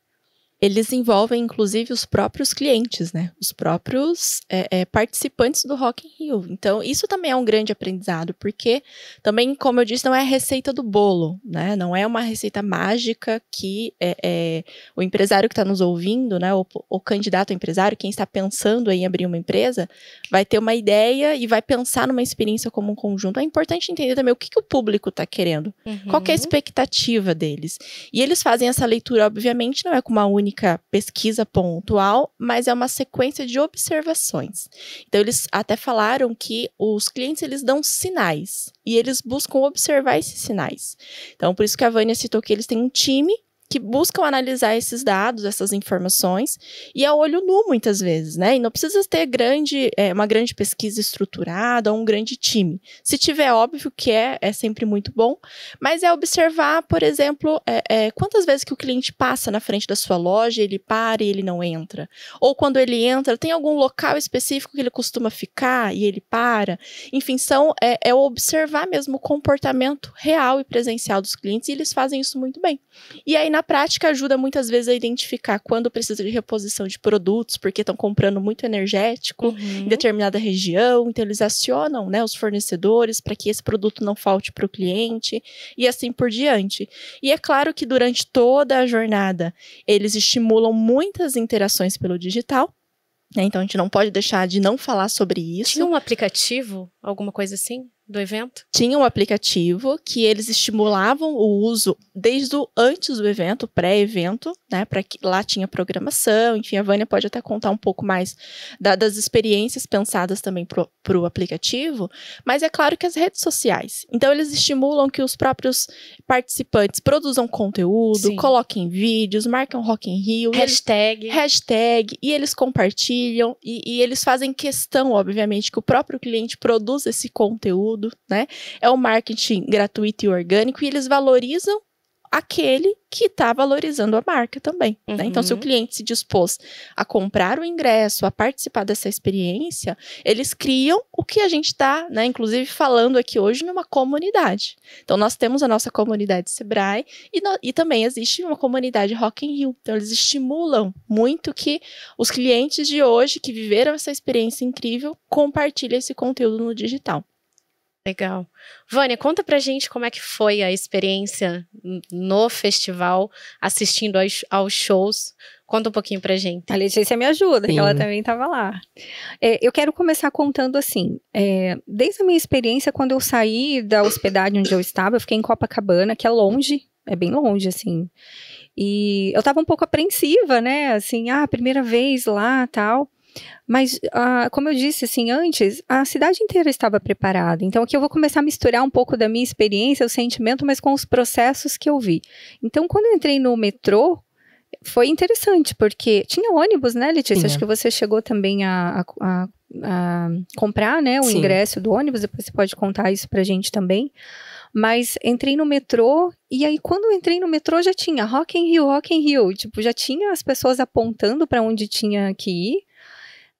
eles envolvem inclusive os próprios clientes, né? Os próprios é, é, participantes do Rock in Rio. Então, isso também é um grande aprendizado, porque também, como eu disse, não é a receita do bolo, né? Não é uma receita mágica que é, é o empresário que está nos ouvindo, né? O, o candidato a empresário, quem está pensando em abrir uma empresa, vai ter uma ideia e vai pensar numa experiência como um conjunto. É importante entender também o que, que o público está querendo, uhum. qual que é a uhum. expectativa deles. E eles fazem essa leitura, obviamente, não é com uma única única pesquisa pontual, mas é uma sequência de observações. Então eles até falaram que os clientes eles dão sinais e eles buscam observar esses sinais. Então por isso que a Vânia citou que eles têm um time que buscam analisar esses dados, essas informações, e a é olho nu muitas vezes, né? E não precisa ter grande, é, uma grande pesquisa estruturada ou um grande time. Se tiver, óbvio que é, é sempre muito bom, mas é observar, por exemplo, é, é, quantas vezes que o cliente passa na frente da sua loja, ele para e ele não entra. Ou quando ele entra, tem algum local específico que ele costuma ficar e ele para. Enfim, são, é, é observar mesmo o comportamento real e presencial dos clientes, e eles fazem isso muito bem. E aí, na prática ajuda muitas vezes a identificar quando precisa de reposição de produtos, porque estão comprando muito energético uhum. em determinada região, então eles acionam né, os fornecedores para que esse produto não falte para o cliente e assim por diante. E é claro que durante toda a jornada eles estimulam muitas interações pelo digital, né. então a gente não pode deixar de não falar sobre isso. Tinha um aplicativo, alguma coisa assim? do evento? Tinha um aplicativo que eles estimulavam o uso desde o antes do evento, pré-evento, né? Para que lá tinha programação, enfim, a Vânia pode até contar um pouco mais da, das experiências pensadas também para o aplicativo, mas é claro que as redes sociais. Então eles estimulam que os próprios participantes produzam conteúdo, Sim. coloquem vídeos, marquem Rock in Rio, hashtag, eles, hashtag e eles compartilham e, e eles fazem questão, obviamente, que o próprio cliente produza esse conteúdo conteúdo, né? É o marketing gratuito e orgânico e eles valorizam aquele que está valorizando a marca também. Uhum. Né? Então, se o uhum. cliente se dispôs a comprar o ingresso, a participar dessa experiência, eles criam o que a gente está, né, inclusive, falando aqui hoje numa comunidade. Então, nós temos a nossa comunidade Sebrae e, no, e também existe uma comunidade Rock in Rio. Então, eles estimulam muito que os clientes de hoje que viveram essa experiência incrível compartilhem esse conteúdo no digital. Legal. Vânia, conta pra gente como é que foi a experiência no festival, assistindo aos, aos shows. Conta um pouquinho pra gente. A Letícia me ajuda, Sim. que ela também estava lá. É, eu quero começar contando assim, é, desde a minha experiência, quando eu saí da hospedagem onde eu estava, eu fiquei em Copacabana, que é longe, é bem longe, assim. E eu estava um pouco apreensiva, né, assim, ah, primeira vez lá, tal. Mas, ah, como eu disse assim antes, a cidade inteira estava preparada. Então, aqui eu vou começar a misturar um pouco da minha experiência, o sentimento, mas com os processos que eu vi. Então, quando eu entrei no metrô, foi interessante, porque tinha ônibus, né, Letícia? Sim. Acho que você chegou também a, a, a comprar né, o Sim. ingresso do ônibus, depois você pode contar isso pra gente também. Mas entrei no metrô, e aí quando entrei no metrô já tinha Rock in Rio, Rock in Rio. Tipo, já tinha as pessoas apontando para onde tinha que ir.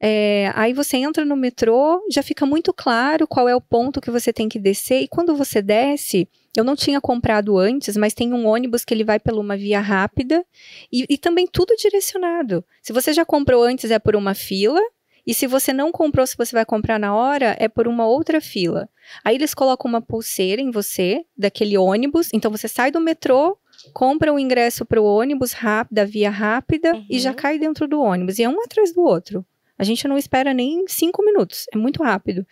É, aí você entra no metrô, já fica muito claro qual é o ponto que você tem que descer, e quando você desce, eu não tinha comprado antes, mas tem um ônibus que ele vai por uma via rápida e, e também tudo direcionado. Se você já comprou antes, é por uma fila, e se você não comprou, se você vai comprar na hora, é por uma outra fila. Aí eles colocam uma pulseira em você, daquele ônibus. Então você sai do metrô, compra o um ingresso para o ônibus rápido, da via rápida, uhum. e já uhum. cai dentro do ônibus. E é um atrás do outro. A gente não espera nem cinco minutos, é muito rápido.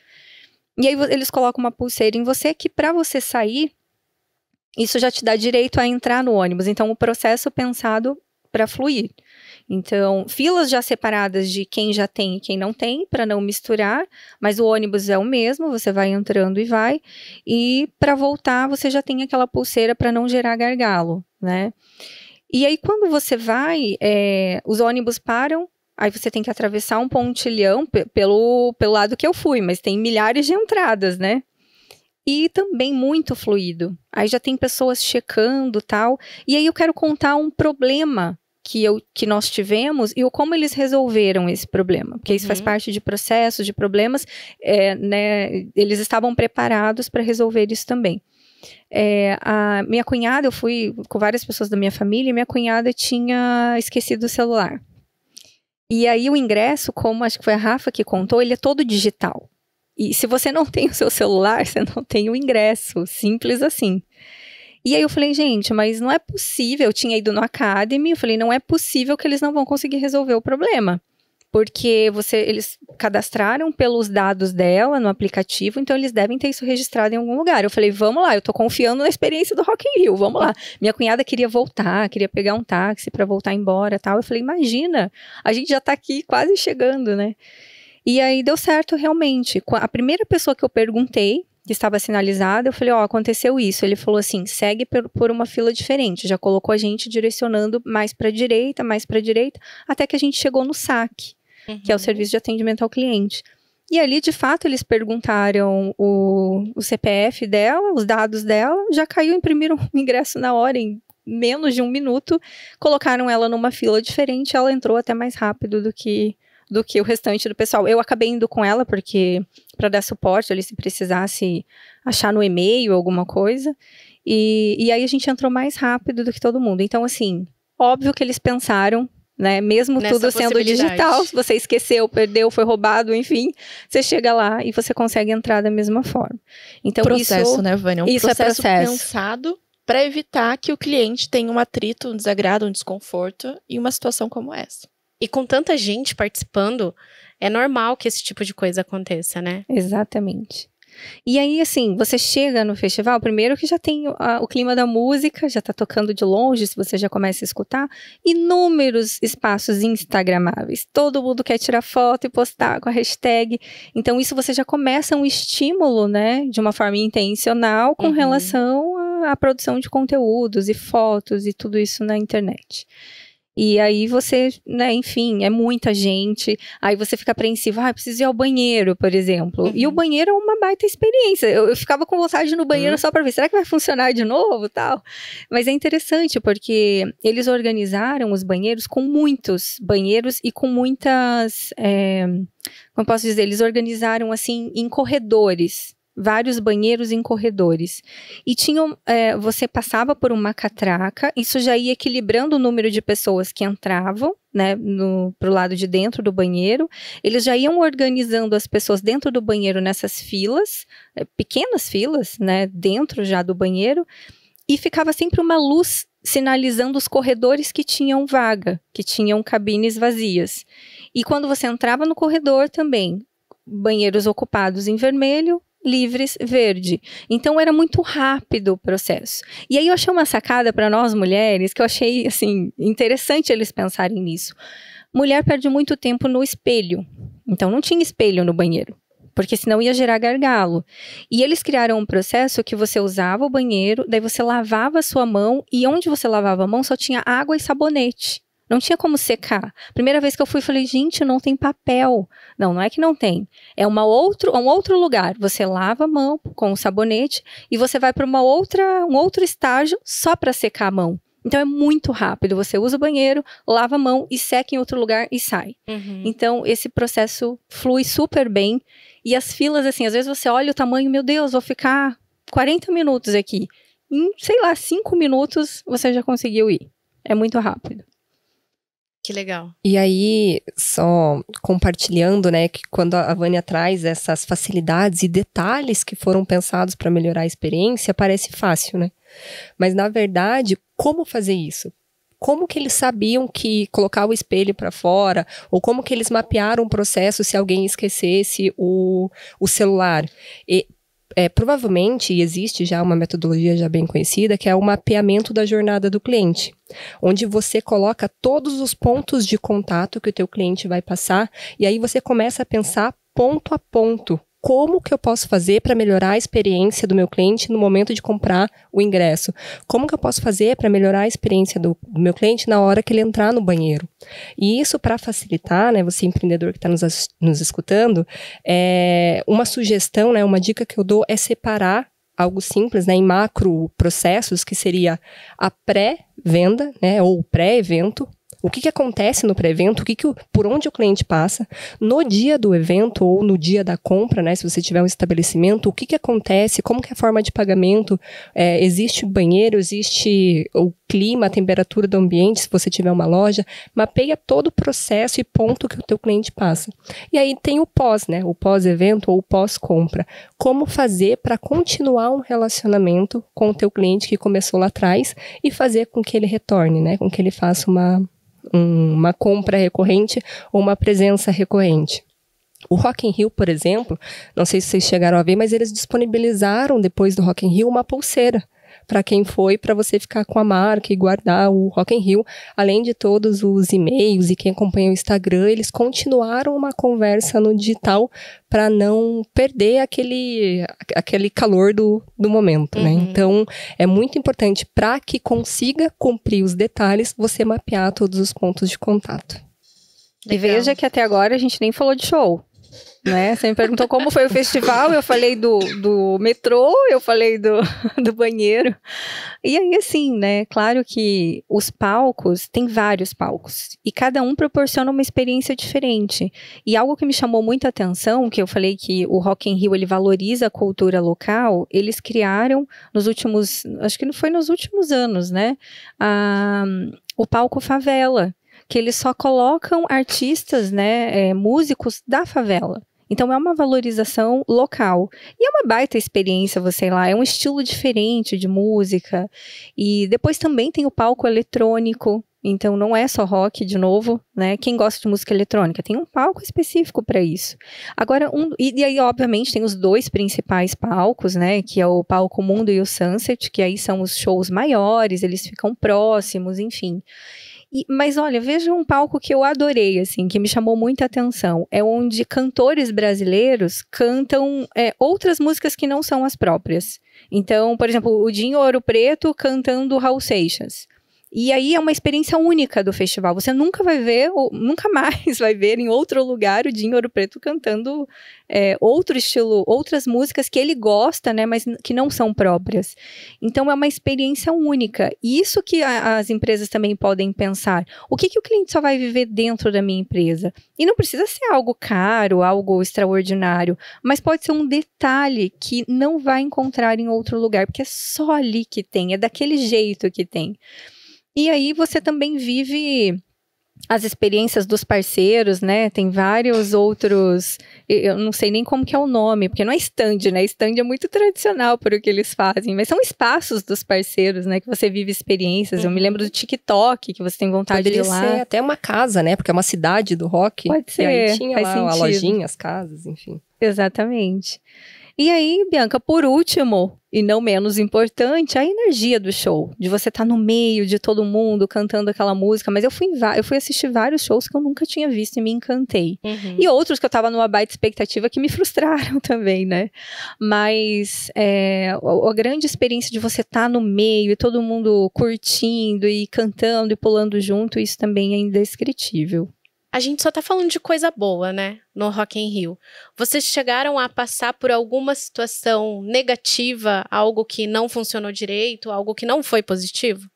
E aí eles colocam uma pulseira em você que para você sair, isso já te dá direito a entrar no ônibus. Então o processo pensado para fluir. Então, filas já separadas de quem já tem e quem não tem, para não misturar, mas o ônibus é o mesmo, você vai entrando e vai. E para voltar, você já tem aquela pulseira para não gerar gargalo, né? E aí, quando você vai, é, os ônibus param Aí você tem que atravessar um pontilhão pelo, pelo lado que eu fui, mas tem milhares de entradas, né? E também muito fluido. Aí já tem pessoas checando tal. E aí eu quero contar um problema que, eu, que nós tivemos e o como eles resolveram esse problema. Porque isso faz uhum. parte de processos, de problemas. É, né, eles estavam preparados para resolver isso também. É, a minha cunhada, eu fui com várias pessoas da minha família, e minha cunhada tinha esquecido o celular. E aí o ingresso, como acho que foi a Rafa que contou, ele é todo digital. E se você não tem o seu celular, você não tem o ingresso, simples assim. E aí eu falei, gente, mas não é possível, eu tinha ido no Academy, eu falei, não é possível que eles não vão conseguir resolver o problema porque você, eles cadastraram pelos dados dela no aplicativo, então eles devem ter isso registrado em algum lugar. Eu falei, vamos lá, eu tô confiando na experiência do Rock in Rio, vamos lá. Minha cunhada queria voltar, queria pegar um táxi para voltar embora, tal. Eu falei, imagina, a gente já tá aqui quase chegando, né? E aí deu certo realmente. A primeira pessoa que eu perguntei que estava sinalizada, eu falei, ó, oh, aconteceu isso. Ele falou assim, segue por, uma fila diferente. Já colocou a gente direcionando mais para direita, mais para direita, até que a gente chegou no saque que é o uhum. serviço de atendimento ao cliente. E ali, de fato, eles perguntaram o, o CPF dela, os dados dela, já caiu, imprimiram o ingresso na hora, em menos de um minuto, colocaram ela numa fila diferente, ela entrou até mais rápido do que do que o restante do pessoal. Eu acabei indo com ela porque para dar suporte ali se precisasse achar no e-mail alguma coisa. E, e aí a gente entrou mais rápido do que todo mundo. Então assim, óbvio que eles pensaram né? Mesmo Nessa tudo sendo digital, se você esqueceu, perdeu, foi roubado, enfim, você chega lá e você consegue entrar da mesma forma. Então processo, isso, né, Vânia? Um isso processo é processo pensado para evitar que o cliente tenha um atrito, um desagrado, um desconforto e uma situação como essa. E com tanta gente participando, é normal que esse tipo de coisa aconteça, né? Exatamente. E aí, assim, você chega no festival, primeiro que já tem a, o clima da música, já tá tocando de longe, se você já começa a escutar, inúmeros espaços instagramáveis. Todo mundo quer tirar foto e postar com a hashtag. Então, isso você já começa um estímulo, né, de uma forma intencional com uhum. relação à, à produção de conteúdos e fotos e tudo isso na internet. E aí você, né, enfim, é muita gente. Aí você fica apreensivo, ah, preciso ir ao banheiro, por exemplo. Uhum. E o uhum. banheiro é uma baita experiência. Eu, eu ficava com vontade no banheiro uhum. só para ver, será que vai funcionar de novo tal? Mas é interessante, porque eles organizaram os banheiros com muitos banheiros e com muitas. É, como posso dizer? Eles organizaram assim em corredores vários banheiros em corredores. E tinham, é, você passava por uma catraca, isso já ia equilibrando o número de pessoas que entravam, né, para o lado de dentro do banheiro. Eles já iam organizando as pessoas dentro do banheiro nessas filas, é, pequenas filas, né, dentro já do banheiro. E ficava sempre uma luz sinalizando os corredores que tinham vaga, que tinham cabines vazias. E quando você entrava no corredor também, banheiros ocupados em vermelho, livres verde. Então era muito rápido o processo. E aí eu achei uma sacada para nós mulheres que eu achei assim interessante eles pensarem nisso. Mulher perde muito tempo no espelho. Então não tinha espelho no banheiro, porque senão ia gerar gargalo. E eles criaram um processo que você usava o banheiro, daí você lavava a sua mão e onde você lavava a mão só tinha água e sabonete. Não tinha como secar. Primeira vez que eu fui, falei, gente, não tem papel. Não, não é que não tem. É uma outro, um outro lugar. Você lava a mão com o sabonete e você vai para uma outra, um outro estágio só para secar a mão. Então é muito rápido. Você usa o banheiro, lava a mão e seca em outro lugar e sai. Uhum. Então esse processo flui super bem. E as filas, assim, às vezes você olha o tamanho, meu Deus, vou ficar 40 minutos aqui. Em, sei lá, 5 minutos você já conseguiu ir. É muito rápido. Que legal. E aí, só compartilhando, né, que quando a Vânia traz essas facilidades e detalhes que foram pensados para melhorar a experiência, parece fácil, né? Mas na verdade, como fazer isso? Como que eles sabiam que colocar o espelho para fora? Ou como que eles mapearam o processo se alguém esquecesse o, o celular? E é, provavelmente existe já uma metodologia já bem conhecida, que é o mapeamento da jornada do cliente, onde você coloca todos os pontos de contato que o teu cliente vai passar e aí você começa a pensar ponto a ponto como que eu posso fazer para melhorar a experiência do meu cliente no momento de comprar o ingresso? Como que eu posso fazer para melhorar a experiência do, do, meu cliente na hora que ele entrar no banheiro? E isso para facilitar, né, você empreendedor que está nos, nos escutando, é, uma sugestão, né, uma dica que eu dou é separar algo simples, né, em macro processos, que seria a pré-venda, né, ou pré-evento, o que, que acontece no pré-evento, o que, que por onde o cliente passa, no dia do evento ou no dia da compra, né? Se você tiver um estabelecimento, o que, que acontece, como que é a forma de pagamento, é, existe banheiro, existe o clima, a temperatura do ambiente, se você tiver uma loja, mapeia todo o processo e ponto que o teu cliente passa. E aí tem o pós, né? O pós-evento ou o pós-compra. Como fazer para continuar um relacionamento com o teu cliente que começou lá atrás e fazer com que ele retorne, né? Com que ele faça uma uma compra recorrente ou uma presença recorrente. O Rock in Rio, por exemplo, não sei se vocês chegaram a ver, mas eles disponibilizaram depois do Rock in Rio uma pulseira para quem foi, para você ficar com a marca e guardar o Rock in Rio. Além de todos os e-mails e quem acompanha o Instagram, eles continuaram uma conversa no digital para não perder aquele, aquele calor do, do momento, né? uhum. né? Então, é muito importante para que consiga cumprir os detalhes, você mapear todos os pontos de contato. Legal. E veja que até agora a gente nem falou de show né? Você me perguntou como foi o festival, eu falei do, do metrô, eu falei do, do banheiro. E aí, assim, né? Claro que os palcos, tem vários palcos, e cada um proporciona uma experiência diferente. E algo que me chamou muita atenção, que eu falei que o Rock in Rio, ele valoriza a cultura local, eles criaram nos últimos, acho que não foi nos últimos anos, né? A, o palco favela, que eles só colocam artistas, né, é, músicos da favela. Então é uma valorização local. E é uma baita experiência, você ir lá, é um estilo diferente de música. E depois também tem o palco eletrônico, então não é só rock de novo, né? Quem gosta de música eletrônica tem um palco específico para isso. Agora um e, e, aí obviamente tem os dois principais palcos, né, que é o palco Mundo e o Sunset, que aí são os shows maiores, eles ficam próximos, enfim. E, mas olha, veja um palco que eu adorei, assim, que me chamou muita atenção. É onde cantores brasileiros cantam é, outras músicas que não são as próprias. Então, por exemplo, o Dinho Ouro Preto cantando Raul Seixas. E aí é uma experiência única do festival. Você nunca vai ver, ou nunca mais vai ver em outro lugar o Dinho Ouro Preto cantando é, outro estilo, outras músicas que ele gosta, né? Mas que não são próprias. Então é uma experiência única. E isso que a, as empresas também podem pensar. O que, que o cliente só vai viver dentro da minha empresa? E não precisa ser algo caro, algo extraordinário, mas pode ser um detalhe que não vai encontrar em outro lugar, porque é só ali que tem, é daquele jeito que tem. E aí você também vive as experiências dos parceiros, né? Tem vários outros. Eu não sei nem como que é o nome, porque não é stand, né? Stand é muito tradicional para o que eles fazem, mas são espaços dos parceiros, né? Que você vive experiências. Uhum. Eu me uhum. lembro do TikTok, que você tem vontade Poderia de ir lá. Ser até uma casa, né? Porque é uma cidade do rock. Pode ser. E aí tinha faz lá sentido. a lojinha, as casas, enfim. Exatamente. E aí, Bianca, por último, e não menos importante, a energia do show, de você estar tá no meio de todo mundo cantando aquela música. Mas eu fui, eu fui assistir vários shows que eu nunca tinha visto e me encantei. Uhum. E outros que eu estava numa baita expectativa que me frustraram também, né? Mas é, a, a, grande experiência de você estar tá no meio e todo mundo curtindo e cantando e pulando junto, isso também é indescritível a gente só tá falando de coisa boa, né? No Rock in Rio. Vocês chegaram a passar por alguma situação negativa, algo que não funcionou direito, algo que não foi positivo?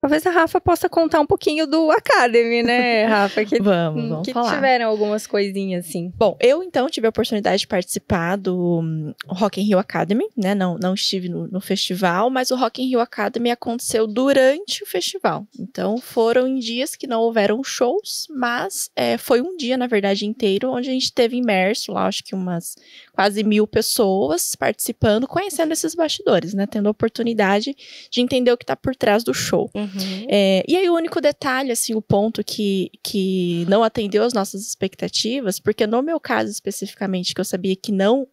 Talvez a Rafa possa contar um pouquinho do Academy, né, Rafa? Que, vamos, hum, vamos que falar. tiveram algumas coisinhas, assim. Bom, eu então tive a oportunidade de participar do hum, Rock in Rio Academy, né? Não, não estive no, no festival, mas o Rock in Rio Academy aconteceu durante o festival. Então foram em dias que não houveram shows, mas é, foi um dia, na verdade, inteiro, onde a gente teve imerso lá, acho que umas quase mil pessoas participando, conhecendo esses bastidores, né? Tendo a oportunidade de entender o que está por trás do show. Uhum. É, e aí o único detalhe, assim, o ponto que, que não atendeu as nossas expectativas, porque no meu caso especificamente, que eu sabia que não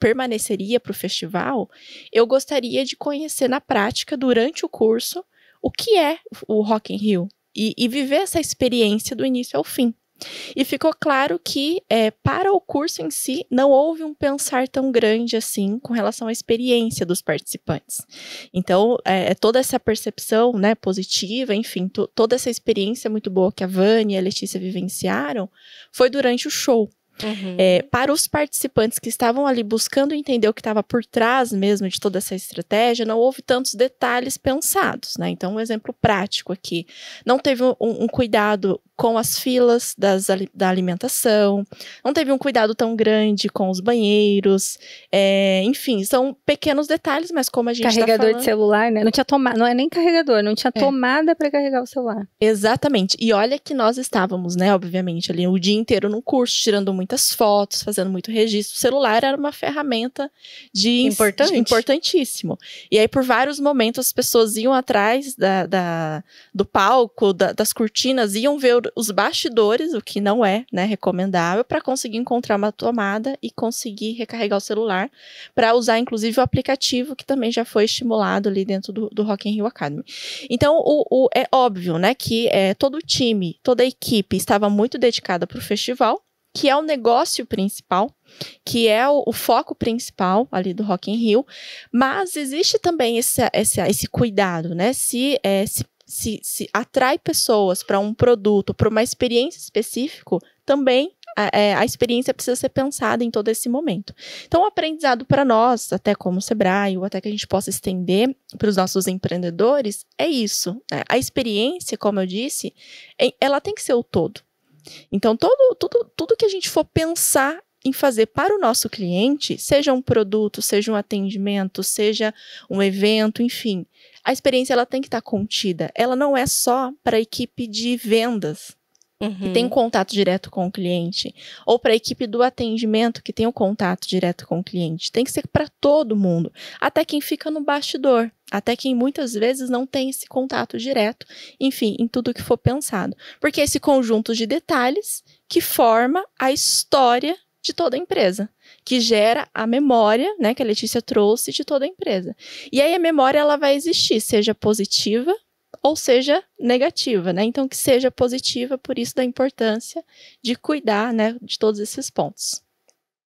permaneceria para o festival, eu gostaria de conhecer na prática, durante o curso, o que é o Rock in Rio e, e viver essa experiência do início ao fim. E ficou claro que, é, para o curso em si, não houve um pensar tão grande assim com relação à experiência dos participantes. Então, é, é toda essa percepção né, positiva, enfim, toda essa experiência muito boa que a Vânia e a Letícia vivenciaram foi durante o show. Uhum. É, para os participantes que estavam ali buscando entender o que estava por trás mesmo de toda essa estratégia, não houve tantos detalhes pensados, né? Então, um exemplo prático aqui. Não teve um, um cuidado com as filas das, da alimentação, não teve um cuidado tão grande com os banheiros, é, enfim, são pequenos detalhes, mas como a gente tá carregador tá falando... de celular, né? Não tinha tomada, não é nem carregador, não tinha é. tomada para carregar o celular. Exatamente. E olha que nós estávamos, né? Obviamente ali o dia inteiro no curso, tirando muitas fotos, fazendo muito registro. O celular era uma ferramenta de importante, de importantíssimo. E aí por vários momentos as pessoas iam atrás da, da do palco, da, das cortinas, iam ver por os bastidores, o que não é né, recomendável, para conseguir encontrar uma tomada e conseguir recarregar o celular, para usar inclusive o aplicativo que também já foi estimulado ali dentro do, do Rock in Rio Academy. Então o, o, é óbvio né, que é, todo o time, toda a equipe estava muito dedicada para o festival, que é o negócio principal, que é o, o, foco principal ali do Rock in Rio, mas existe também esse, esse, esse cuidado, né? Se, é, se se, se atrai pessoas para um produto, para uma experiência específico, também a, é, a, experiência precisa ser pensada em todo esse momento. Então, o aprendizado para nós, até como Sebrae, ou até que a gente possa estender para os nossos empreendedores, é isso. Né? A experiência, como eu disse, ela tem que ser o todo. Então, todo, tudo, tudo que a gente for pensar em fazer para o nosso cliente, seja um produto, seja um atendimento, seja um evento, enfim, a experiência ela tem que estar tá contida. Ela não é só para a equipe de vendas, que tem uhum. contato direto com o cliente, ou para a equipe do atendimento que tem o contato direto com o cliente. Tem que ser para todo mundo, até quem fica no bastidor, até quem muitas vezes não tem esse contato direto, enfim, em tudo que for pensado. Porque é esse conjunto de detalhes que forma a história de toda a empresa, que gera a memória, né, que a Letícia trouxe de toda a empresa. E aí a memória ela vai existir, seja positiva ou seja negativa, né? Então que seja positiva, por isso da importância de cuidar, né, de todos esses pontos.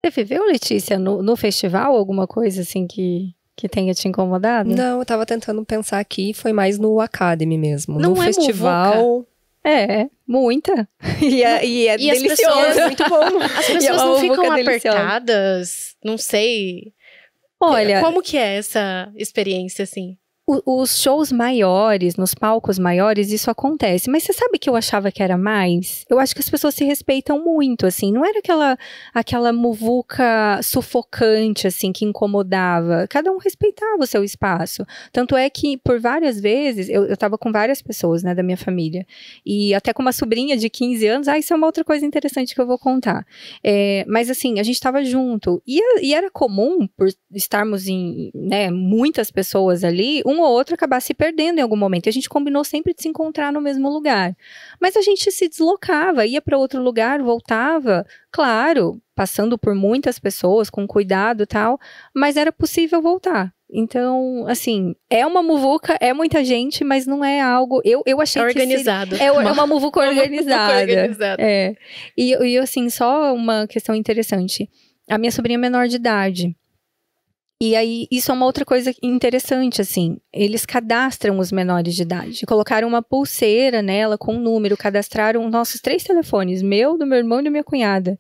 Você viveu, Letícia, no, no festival alguma coisa assim que que tenha te incomodado? Não, eu tava tentando pensar aqui, foi mais no Academy mesmo. Não no é festival. Muvuca. É, muita. E é, e é e delicioso. As pessoas, muito bom. As pessoas não ficam é apertadas, não sei. Olha, como que é essa experiência assim? os shows maiores, nos palcos maiores, isso acontece. Mas você sabe que eu achava que era mais? Eu acho que as pessoas se respeitam muito, assim. Não era aquela, aquela muvuca sufocante, assim, que incomodava. Cada um respeitava o seu espaço. Tanto é que, por várias vezes, eu, eu tava com várias pessoas, né, da minha família. E até com uma sobrinha de 15 anos. Ah, isso é uma outra coisa interessante que eu vou contar. É, mas, assim, a gente tava junto. E, e era comum, por estarmos em, né, muitas pessoas ali, um um ou outro acabar se perdendo em algum momento. E a gente combinou sempre de se encontrar no mesmo lugar. Mas a gente se deslocava, ia para outro lugar, voltava, claro, passando por muitas pessoas, com cuidado tal, mas era possível voltar. Então, assim, é uma muvuca, é muita gente, mas não é algo. Eu, eu achei é organizado. Que é, é uma muvuca organizada. organizada. É. E, e, assim, só uma questão interessante. A minha sobrinha é menor de idade. E aí, isso é uma outra coisa interessante, assim. Eles cadastram os menores de idade. Colocaram uma pulseira nela com um número, cadastraram nossos três telefones: meu, do meu irmão e da minha cunhada.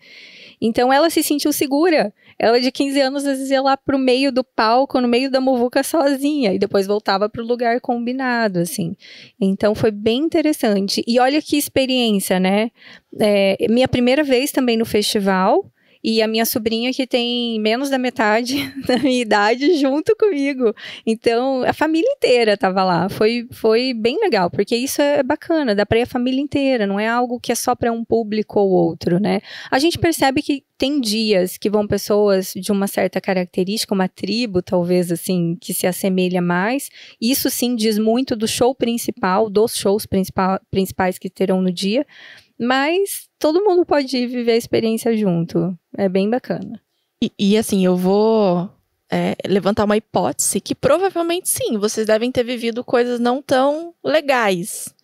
Então, ela se sentiu segura. Ela, de 15 anos, às vezes ia lá pro meio do palco, no meio da muvuca sozinha. E depois voltava pro lugar combinado, assim. Então, foi bem interessante. E olha que experiência, né? É, minha primeira vez também no festival e a minha sobrinha que tem menos da metade da minha idade junto comigo. Então, a família inteira tava lá. Foi, foi bem legal, porque isso é bacana, dá para ir a família inteira, não é algo que é só para um público ou outro, né? A gente percebe que tem dias que vão pessoas de uma certa característica, uma tribo, talvez assim, que se assemelha mais. Isso sim diz muito do show principal, dos shows principais que terão no dia. Mas todo mundo pode viver a experiência junto. É bem bacana. E, e assim, eu vou é, levantar uma hipótese que provavelmente sim, vocês devem ter vivido coisas não tão legais.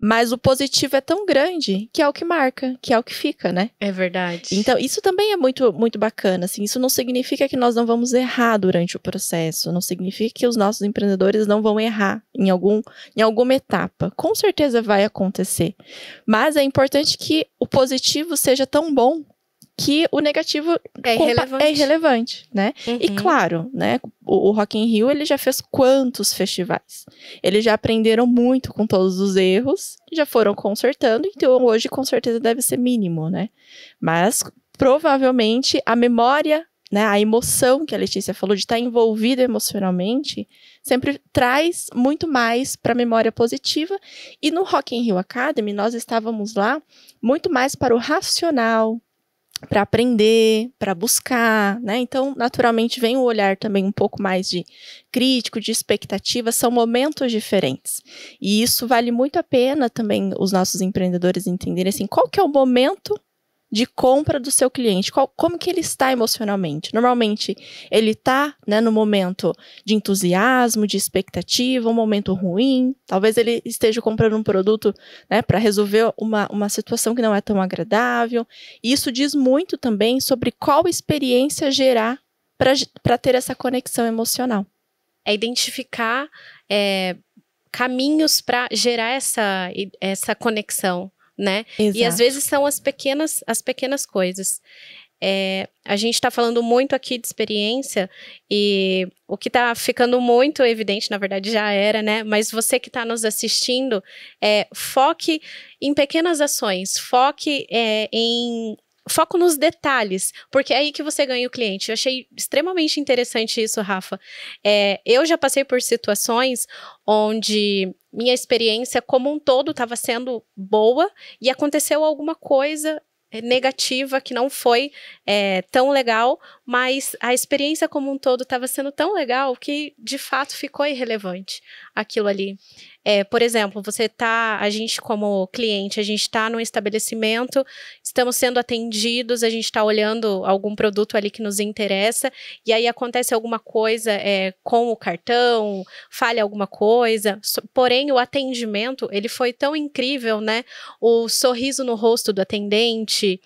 Mas o positivo é tão grande que é o que marca, que é o que fica, né? É verdade. Então, isso também é muito, muito bacana, assim. Isso não significa que nós não vamos errar durante o processo, não significa que os nossos empreendedores não vão errar em, algum, em alguma etapa. Com certeza vai acontecer. Mas é importante que o positivo seja tão bom que o negativo é irrelevante, é irrelevante né? Uhum. E claro, né? O, o Rock in Rio ele já fez quantos festivais? Eles já aprenderam muito com todos os erros, já foram consertando, então hoje com certeza deve ser mínimo, né? Mas provavelmente a memória né, a emoção que a Letícia falou de estar envolvida emocionalmente sempre traz muito mais para a memória positiva. E no Rock in Rio Academy nós estávamos lá muito mais para o racional, para aprender, para buscar, né? Então, naturalmente vem o olhar também um pouco mais de crítico, de expectativa, são momentos diferentes. E isso vale muito a pena também os nossos empreendedores entenderem assim, qual que é o momento de compra do seu cliente, qual, como que ele está emocionalmente. Normalmente, ele está né, no momento de entusiasmo, de expectativa, um momento ruim, talvez ele esteja comprando um produto né, para resolver uma, uma situação que não é tão agradável. E isso diz muito também sobre qual experiência gerar para ter essa conexão emocional. É identificar é, caminhos para gerar essa, essa conexão, né? Exato. E às vezes são as pequenas, as pequenas coisas. É, a gente está falando muito aqui de experiência e o que está ficando muito evidente, na verdade já era, né? Mas você que está nos assistindo, é, foque em pequenas ações, foque é, em foco nos detalhes, porque é aí que você ganha o cliente. Eu achei extremamente interessante isso, Rafa. É, eu já passei por situações onde minha experiência como um todo estava sendo boa e aconteceu alguma coisa eh, negativa que não foi é, tão legal, mas a experiência como um todo estava sendo tão legal que de fato ficou irrelevante aquilo ali. É, por exemplo, você tá, a gente como cliente, a gente está num estabelecimento, estamos sendo atendidos, a gente está olhando algum produto ali que nos interessa, e aí acontece alguma coisa é, com o cartão, falha alguma coisa. Porém, o atendimento, ele foi tão incrível, né? O sorriso no rosto do atendente,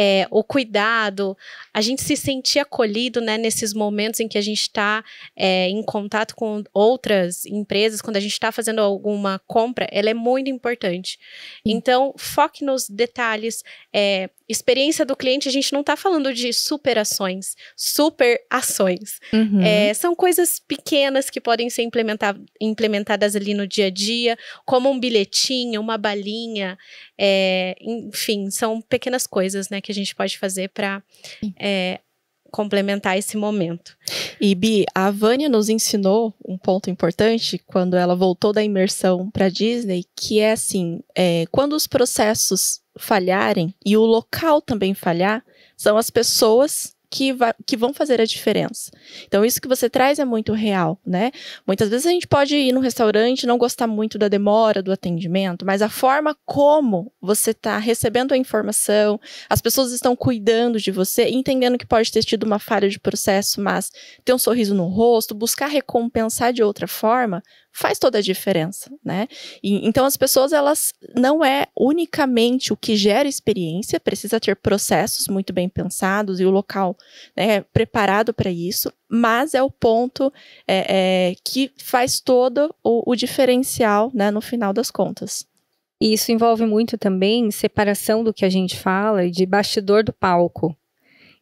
é, o cuidado, a gente se sentir acolhido, né? Nesses momentos em que a gente está é, em contato com outras empresas, quando a gente está fazendo algum alguma compra, ela é muito importante. Então, foque nos detalhes. É, experiência do cliente, a gente não está falando de superações, super ações. Uhum. É, são coisas pequenas que podem ser implementadas ali no dia a dia, como um bilhetinho, uma balinha, é, enfim, são pequenas coisas né, que a gente pode fazer para complementar esse momento. E Bi, a Vânia nos ensinou um ponto importante quando ela voltou da imersão para Disney, que é assim, é, quando os processos falharem e o local também falhar, são as pessoas que, que vão fazer a diferença. Então, isso que você traz é muito real, né? Muitas vezes a gente pode ir no restaurante não gostar muito da demora, do atendimento, mas a forma como você está recebendo a informação, as pessoas estão cuidando de você, entendendo que pode ter tido uma falha de processo, mas ter um sorriso no rosto, buscar recompensar de outra forma, faz toda a diferença, né? E, então as pessoas elas não é unicamente o que gera experiência, precisa ter processos muito bem pensados e o local né, preparado para isso, mas é o ponto é, é, que faz todo o, o diferencial né, no final das contas. E isso envolve muito também separação do que a gente fala de bastidor do palco.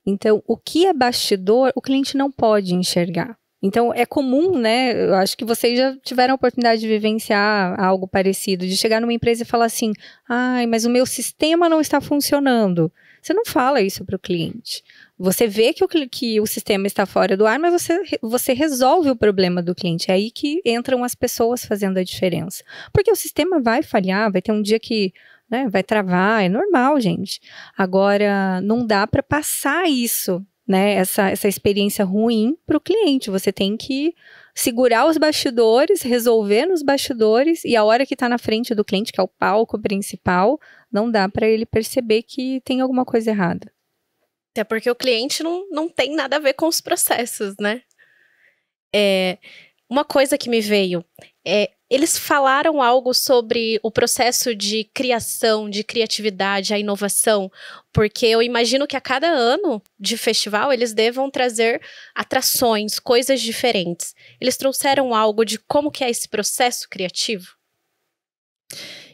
Então, o que é bastidor, o cliente não pode enxergar. Então, é comum, né? Eu acho que vocês já tiveram a oportunidade de vivenciar algo parecido, de chegar numa empresa e falar assim: ai, mas o meu sistema não está funcionando. Você não fala isso para o cliente. Você vê que o, que o sistema está fora do ar, mas você, você resolve o problema do cliente. É aí que entram as pessoas fazendo a diferença. Porque o sistema vai falhar, vai ter um dia que né, vai travar, é normal, gente. Agora, não dá para passar isso, né, essa, essa experiência ruim para o cliente. Você tem que segurar os bastidores, resolver nos bastidores, e a hora que está na frente do cliente, que é o palco principal, não dá para ele perceber que tem alguma coisa errada. Até porque o cliente não, não tem nada a ver com os processos, né? É, uma coisa que me veio é. Eles falaram algo sobre o processo de criação, de criatividade, a inovação, porque eu imagino que a cada ano de festival eles devam trazer atrações, coisas diferentes. Eles trouxeram algo de como que é esse processo criativo?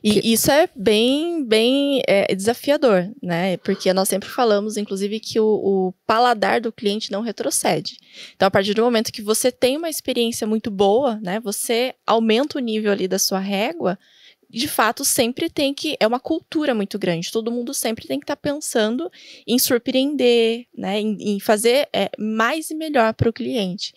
E que... isso é bem, bem é, desafiador, né? Porque nós sempre falamos, inclusive, que o, o, paladar do cliente não retrocede. Então, a partir do momento que você tem uma experiência muito boa, né? Você aumenta o nível ali da sua régua. De fato, sempre tem que. É uma cultura muito grande. Todo mundo sempre tem que estar tá pensando em surpreender, né? Em, em fazer é, mais e melhor para o cliente.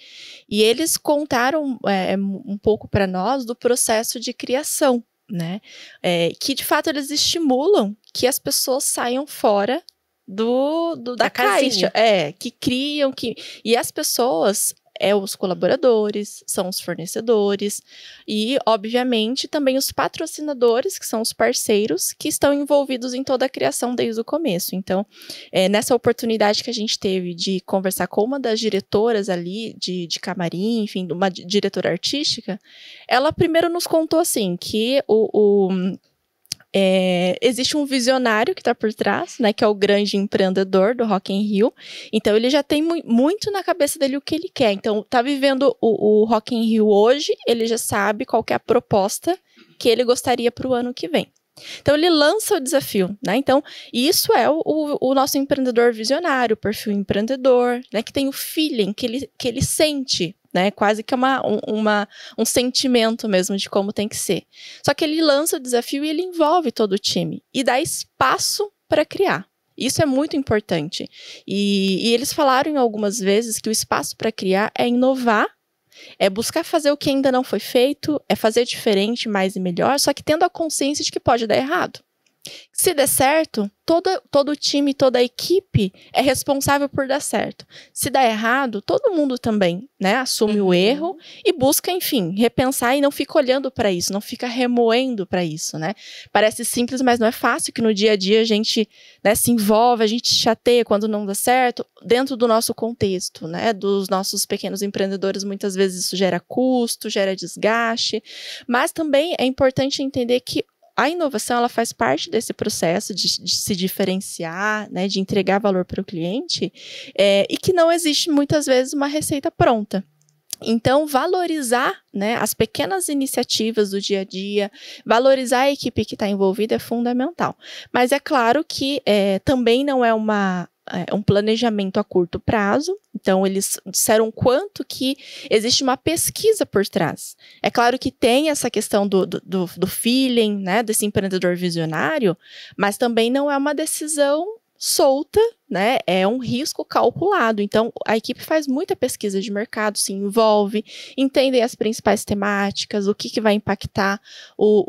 E eles contaram é, um pouco para nós do processo de criação né? É, que de fato eles estimulam que as pessoas saiam fora do, do da, da caixa, é, que criam que e as pessoas é os colaboradores, são os fornecedores e, obviamente, também os patrocinadores, que são os parceiros que estão envolvidos em toda a criação desde o começo. Então, é, nessa oportunidade que a gente teve de conversar com uma das diretoras ali de, de camarim, enfim, uma diretora artística, ela primeiro nos contou assim que o, o é, existe um visionário que está por trás, né, que é o grande empreendedor do Rock in Rio. Então ele já tem mu muito na cabeça dele o que ele quer. Então tá vivendo o, o Rock in Rio hoje, ele já sabe qual é a proposta que ele gostaria para o ano que vem. Então ele lança o desafio, né? Então isso é o, o, o nosso empreendedor visionário, o perfil empreendedor, né? Que tem o feeling, que ele, que ele sente né? Quase que é uma, uma, um sentimento mesmo de como tem que ser. Só que ele lança o desafio e ele envolve todo o time e dá espaço para criar. Isso é muito importante. E, e eles falaram algumas vezes que o espaço para criar é inovar é buscar fazer o que ainda não foi feito, é fazer diferente, mais e melhor, só que tendo a consciência de que pode dar errado. Se der certo, todo todo o time, toda a equipe é responsável por dar certo. Se der errado, todo mundo também, né, assume uhum. o erro e busca, enfim, repensar e não fica olhando para isso, não fica remoendo para isso, né? Parece simples, mas não é fácil que no dia a dia a gente, né, se envolve, a gente chateia quando não dá certo, dentro do nosso contexto, né, dos nossos pequenos empreendedores, muitas vezes isso gera custo, gera desgaste, mas também é importante entender que a inovação ela faz parte desse processo de, de se diferenciar, né, de entregar valor para o cliente, é, e que não existe muitas vezes uma receita pronta. Então, valorizar né, as pequenas iniciativas do dia a dia, valorizar a equipe que está envolvida é fundamental. Mas é claro que é, também não é uma é, um planejamento a curto prazo. Então, eles disseram quanto que existe uma pesquisa por trás. É claro que tem essa questão do, do, do feeling, né, desse empreendedor visionário, mas também não é uma decisão solta, né? É um risco calculado. Então, a equipe faz muita pesquisa de mercado, se envolve, entendem as principais temáticas, o que, que vai impactar o,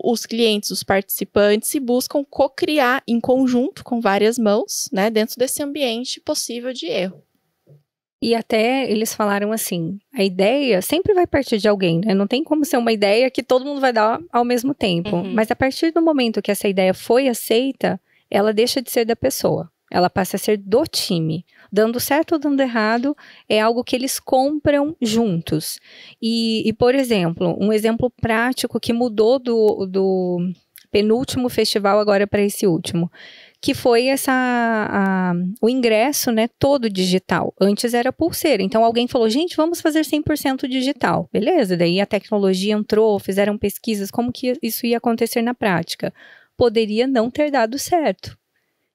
o, os clientes, os participantes, e buscam co-criar em conjunto com várias mãos, né? Dentro desse ambiente possível de erro. E até eles falaram assim: a ideia sempre vai partir de alguém, né? Não tem como ser uma ideia que todo mundo vai dar ao mesmo tempo. Uhum. Mas a partir do momento que essa ideia foi aceita, ela deixa de ser da pessoa. Ela passa a ser do time. Dando certo ou dando errado é algo que eles compram juntos. E, e por exemplo, um exemplo prático que mudou do, do penúltimo festival agora para esse último que foi essa a, o ingresso, né, todo digital. Antes era pulseira. Então alguém falou: "Gente, vamos fazer 100% digital". Beleza? Daí a tecnologia entrou, fizeram pesquisas como que isso ia acontecer na prática poderia não ter dado certo.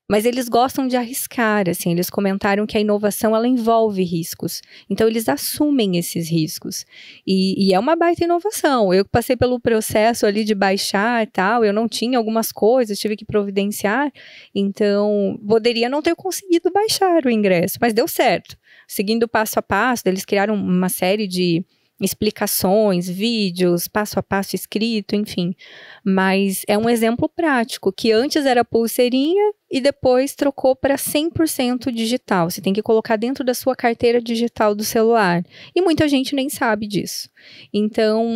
Mas eles gostam de arriscar, assim, eles comentaram que a inovação ela envolve riscos. Então eles assumem esses riscos. E, e é uma baita inovação. Eu passei pelo processo ali de baixar e tal, eu não tinha algumas coisas, tive que providenciar. Então, poderia não ter conseguido baixar o ingresso, mas deu certo. Seguindo passo a passo, eles criaram uma série de explicações, vídeos, passo a passo escrito, enfim. Mas é um exemplo prático que antes era pulseirinha e depois trocou para 100% digital. Você tem que colocar dentro da sua carteira digital do celular. E muita gente nem sabe disso. Então,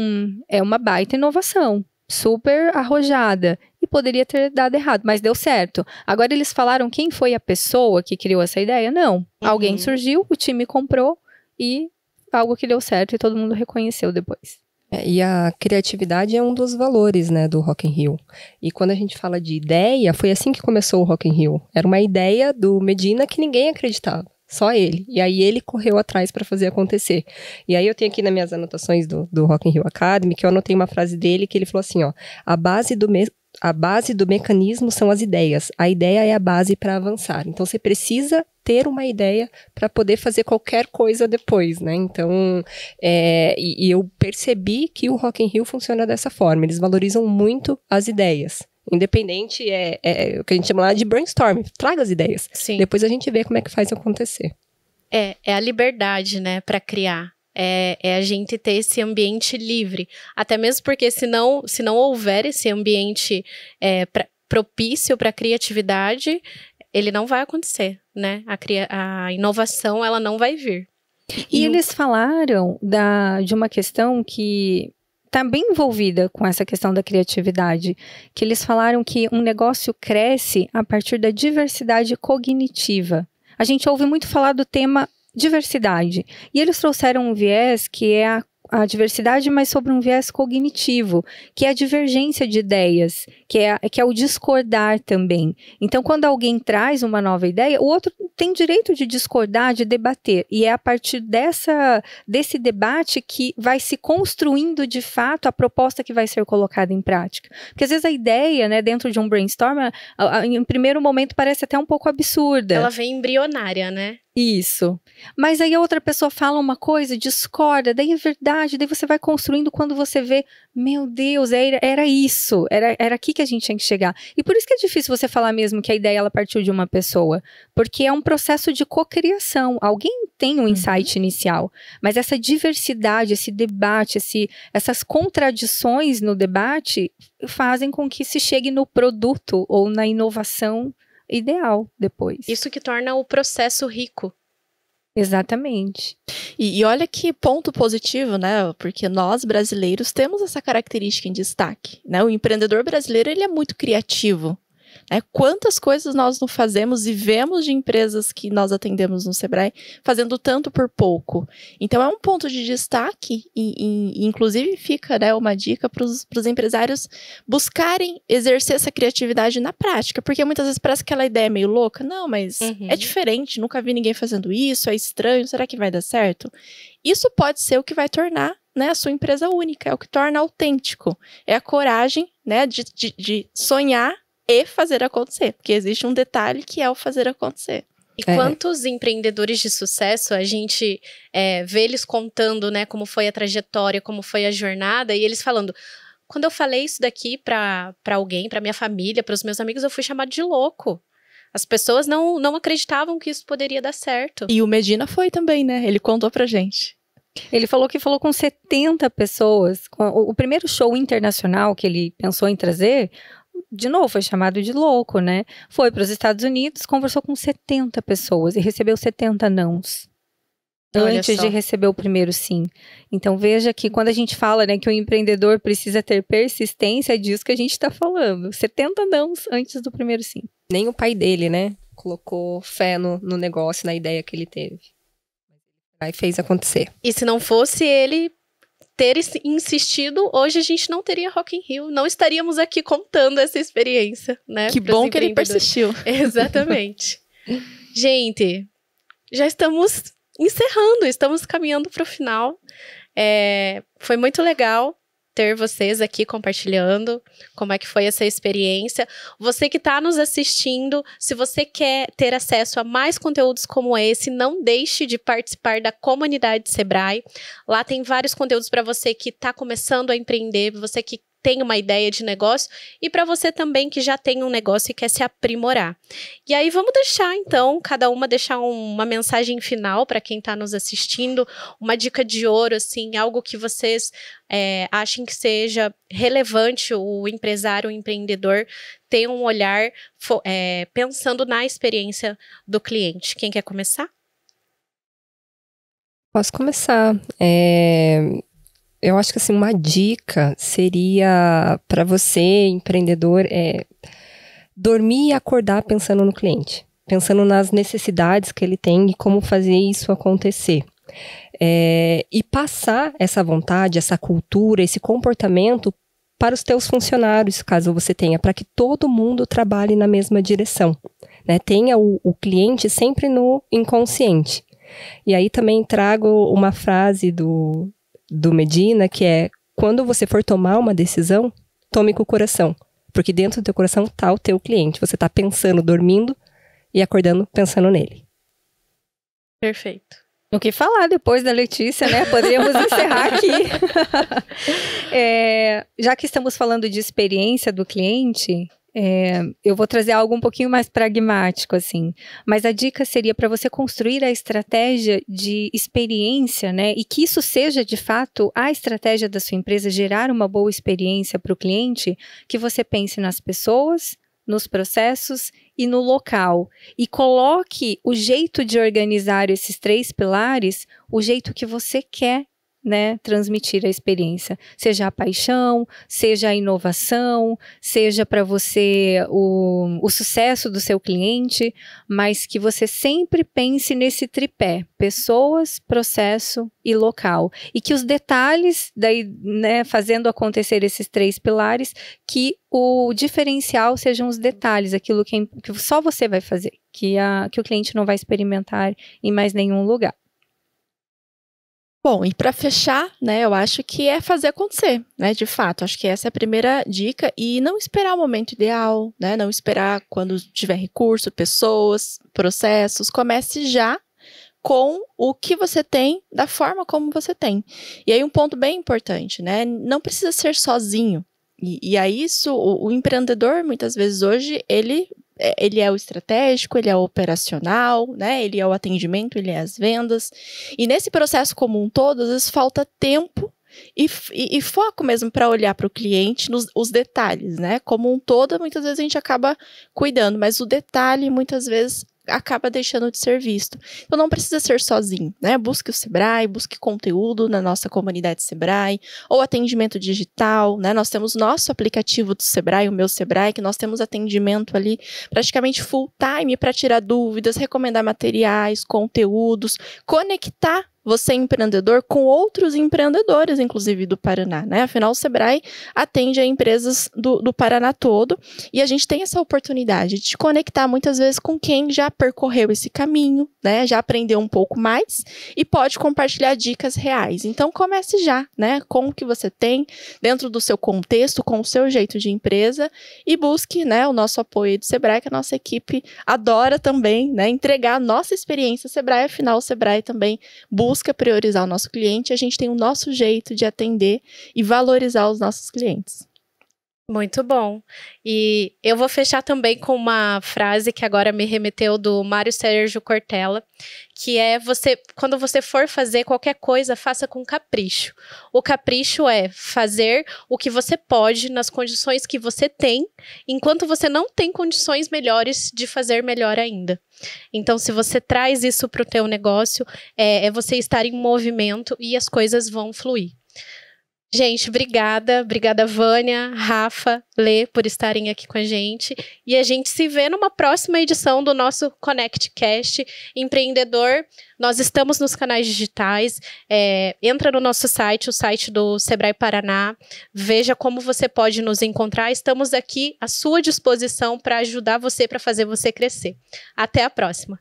é uma baita inovação, super arrojada e poderia ter dado errado, mas deu certo. Agora eles falaram quem foi a pessoa que criou essa ideia? Não. Uhum. Alguém surgiu, o time comprou e algo que deu certo e todo mundo reconheceu depois. É, e a criatividade é um dos valores, né, do Rock in Rio. E quando a gente fala de ideia, foi assim que começou o Rock in Rio. Era uma ideia do Medina que ninguém acreditava, só ele. E aí ele correu atrás para fazer acontecer. E aí eu tenho aqui nas minhas anotações do, do Rock in Rio Academy que eu anotei uma frase dele que ele falou assim, ó: "A base do me a base do mecanismo são as ideias. A ideia é a base para avançar. Então você precisa ter uma ideia para poder fazer qualquer coisa depois, né? Então, é, e, e eu percebi que o Rock in Rio funciona dessa forma. Eles valorizam muito as ideias. Independente é, é, é o que a gente chama lá de brainstorm. Traga as ideias. Sim. Depois a gente vê como é que faz acontecer. É, é a liberdade, né, para criar. É, é, a gente ter esse ambiente livre. Até mesmo porque se não, se não houver esse ambiente é, pra, propício para criatividade, ele não vai acontecer, né? A, cria a inovação, ela não vai vir. E, e eles o... falaram da, de uma questão que está bem envolvida com essa questão da criatividade, que eles falaram que um negócio cresce a partir da diversidade cognitiva. A gente ouve muito falar do tema diversidade. E eles trouxeram um viés que é a a diversidade, mas sobre um viés cognitivo, que é a divergência de ideias, que é, que é o discordar também. Então, quando alguém traz uma nova ideia, o outro tem direito de discordar, de debater. E é a partir dessa, desse debate que vai se construindo de fato a proposta que vai ser colocada em prática. Porque às vezes a ideia, né, dentro de um brainstorm, em primeiro momento parece até um pouco absurda. Ela vem embrionária, né? Isso. Mas aí a outra pessoa fala uma coisa, discorda, daí é verdade, daí você vai construindo quando você vê, meu Deus, era, era isso, era, era aqui que a gente tinha que chegar. E por isso que é difícil você falar mesmo que a ideia ela partiu de uma pessoa, porque é um processo de cocriação. Alguém tem um uhum. insight uhum. inicial, mas essa diversidade, esse debate, esse, essas contradições no debate fazem com que se chegue no produto ou na inovação ideal depois. Isso que torna o processo rico. Exatamente. E, e, olha que ponto positivo, né? Porque nós brasileiros temos essa característica em destaque, né? O empreendedor brasileiro ele é muito criativo, né? Quantas coisas nós não fazemos e vemos de empresas que nós atendemos no Sebrae fazendo tanto por pouco. Então é um ponto de destaque e, e inclusive fica né, uma dica para os empresários buscarem exercer essa criatividade na prática, porque muitas vezes parece que aquela ideia é meio louca. Não, mas é uhum. é diferente, nunca vi ninguém fazendo isso, é estranho, será que vai dar certo? Isso pode ser o que vai tornar né, a sua empresa única, é o que torna autêntico, é a coragem né, de, de, de sonhar e fazer acontecer, porque existe um detalhe que é o fazer acontecer. E é. quantos empreendedores de sucesso a gente é, vê eles contando, né, como foi a trajetória, como foi a jornada, e eles falando: quando eu falei isso daqui para alguém, para minha família, para os meus amigos, eu fui chamado de louco. As pessoas não, não acreditavam que isso poderia dar certo. E o Medina foi também, né? Ele contou pra gente. Ele falou que falou com 70 pessoas. o primeiro show internacional que ele pensou em trazer de novo, foi chamado de louco, né? Foi para os Estados Unidos, conversou com 70 pessoas e recebeu 70 nãos. Olha antes só. de receber o primeiro sim. Então veja que quando a gente fala né, que o empreendedor precisa ter persistência, é disso que a gente está falando. 70 nãos antes do primeiro sim. Nem o pai dele, né? Colocou fé no, no negócio, na ideia que ele teve. Aí fez acontecer. E se não fosse ele, ter insistido, hoje a gente não teria Rock in Rio, não estaríamos aqui contando essa experiência, né? Que bom que ele persistiu. Exatamente. gente, já estamos encerrando, estamos caminhando para o final. É, foi muito legal ter vocês aqui compartilhando como é que foi essa experiência. Você que está nos assistindo, se você quer ter acesso a mais conteúdos como esse, não deixe de participar da comunidade Sebrae. Lá tem vários conteúdos para você que está começando a empreender, você que tem uma ideia de negócio e para você também que já tem um negócio e quer se aprimorar. E aí vamos deixar então cada uma deixar um, uma mensagem final para quem está nos assistindo, uma dica de ouro assim, algo que vocês é, achem que seja relevante o empresário, o empreendedor ter um olhar é, pensando na experiência do cliente. Quem quer começar? Posso começar. É, eu acho que assim, uma dica seria para você, empreendedor, é dormir e acordar pensando no cliente, pensando nas necessidades que ele tem e como fazer isso acontecer. É, e passar essa vontade, essa cultura, esse comportamento para os teus funcionários, caso você tenha, para que todo mundo trabalhe na mesma direção. Né? Tenha o, o cliente sempre no inconsciente. E aí também trago uma frase do, do Medina, que é quando você for tomar uma decisão, tome com o coração. Porque dentro do teu coração está o teu cliente. Você está pensando, dormindo e acordando pensando nele. Perfeito. O que falar depois da Letícia, né? Poderíamos encerrar aqui. é, já que estamos falando de experiência do cliente, é, eu vou trazer algo um pouquinho mais pragmático, assim. Mas a dica seria para você construir a estratégia de experiência, né? E que isso seja, de fato, a estratégia da sua empresa, gerar uma boa experiência para o cliente, que você pense nas pessoas, nos processos e no local. E coloque o jeito de organizar esses três pilares, o jeito que você quer né, transmitir a experiência, seja a paixão, seja a inovação, seja para você o, o sucesso do seu cliente, mas que você sempre pense nesse tripé: pessoas, processo e local, e que os detalhes daí, né, fazendo acontecer esses três pilares, que o diferencial sejam os detalhes, aquilo que, é que só você vai fazer, que, a, que o cliente não vai experimentar em mais nenhum lugar. Bom, e para fechar, né, eu acho que é fazer acontecer, né, de fato. Acho que essa é a primeira dica e não esperar o momento ideal, né, não esperar quando tiver recurso, pessoas, processos. Comece já com o que você tem, da forma como você tem. E aí um ponto bem importante, né, não precisa ser sozinho. E, e a isso, o, o empreendedor, muitas vezes hoje, ele é, ele é o estratégico, ele é o operacional, né? Ele é o atendimento, ele é as vendas. E nesse processo comum todas todo, às vezes falta tempo e, e, e, foco mesmo para olhar para o cliente nos os detalhes, né? Como um todo, muitas vezes a gente acaba cuidando, mas o detalhe muitas vezes acaba deixando de ser visto. Então não precisa ser sozinho, né? Busque o Sebrae, busque conteúdo na nossa comunidade Sebrae, ou atendimento digital, né? Nós temos nosso aplicativo do Sebrae, o meu Sebrae, que nós temos atendimento ali praticamente full time para tirar dúvidas, recomendar materiais, conteúdos, conectar você é empreendedor com outros empreendedores, inclusive do Paraná, né? Afinal, o Sebrae atende a empresas do, do Paraná todo e a gente tem essa oportunidade de conectar muitas vezes com quem já percorreu esse caminho, né? Já aprendeu um pouco mais e pode compartilhar dicas reais. Então, comece já, né? Com o que você tem dentro do seu contexto, com o seu jeito de empresa e busque, né? O nosso apoio do Sebrae, que a nossa equipe adora também, né? Entregar a nossa experiência Sebrae, afinal, o Sebrae também busca busca priorizar o nosso cliente, a gente tem o nosso jeito de atender e valorizar os nossos clientes. Muito bom. E eu vou fechar também com uma frase que agora me remeteu do Mário Sérgio Cortella, que é você quando você for fazer qualquer coisa, faça com capricho. O capricho é fazer o que você pode nas condições que você tem, enquanto você não tem condições melhores de fazer melhor ainda. Então, se você traz isso para o teu negócio, é, é você estar em movimento e as coisas vão fluir. Gente, obrigada, obrigada Vânia, Rafa, Lê por estarem aqui com a gente. E a gente se vê numa próxima edição do nosso ConnectCast Empreendedor. Nós estamos nos canais digitais. É, entra no nosso site, o site do Sebrae Paraná. Veja como você pode nos encontrar. Estamos aqui à sua disposição para ajudar você, para fazer você crescer. Até a próxima.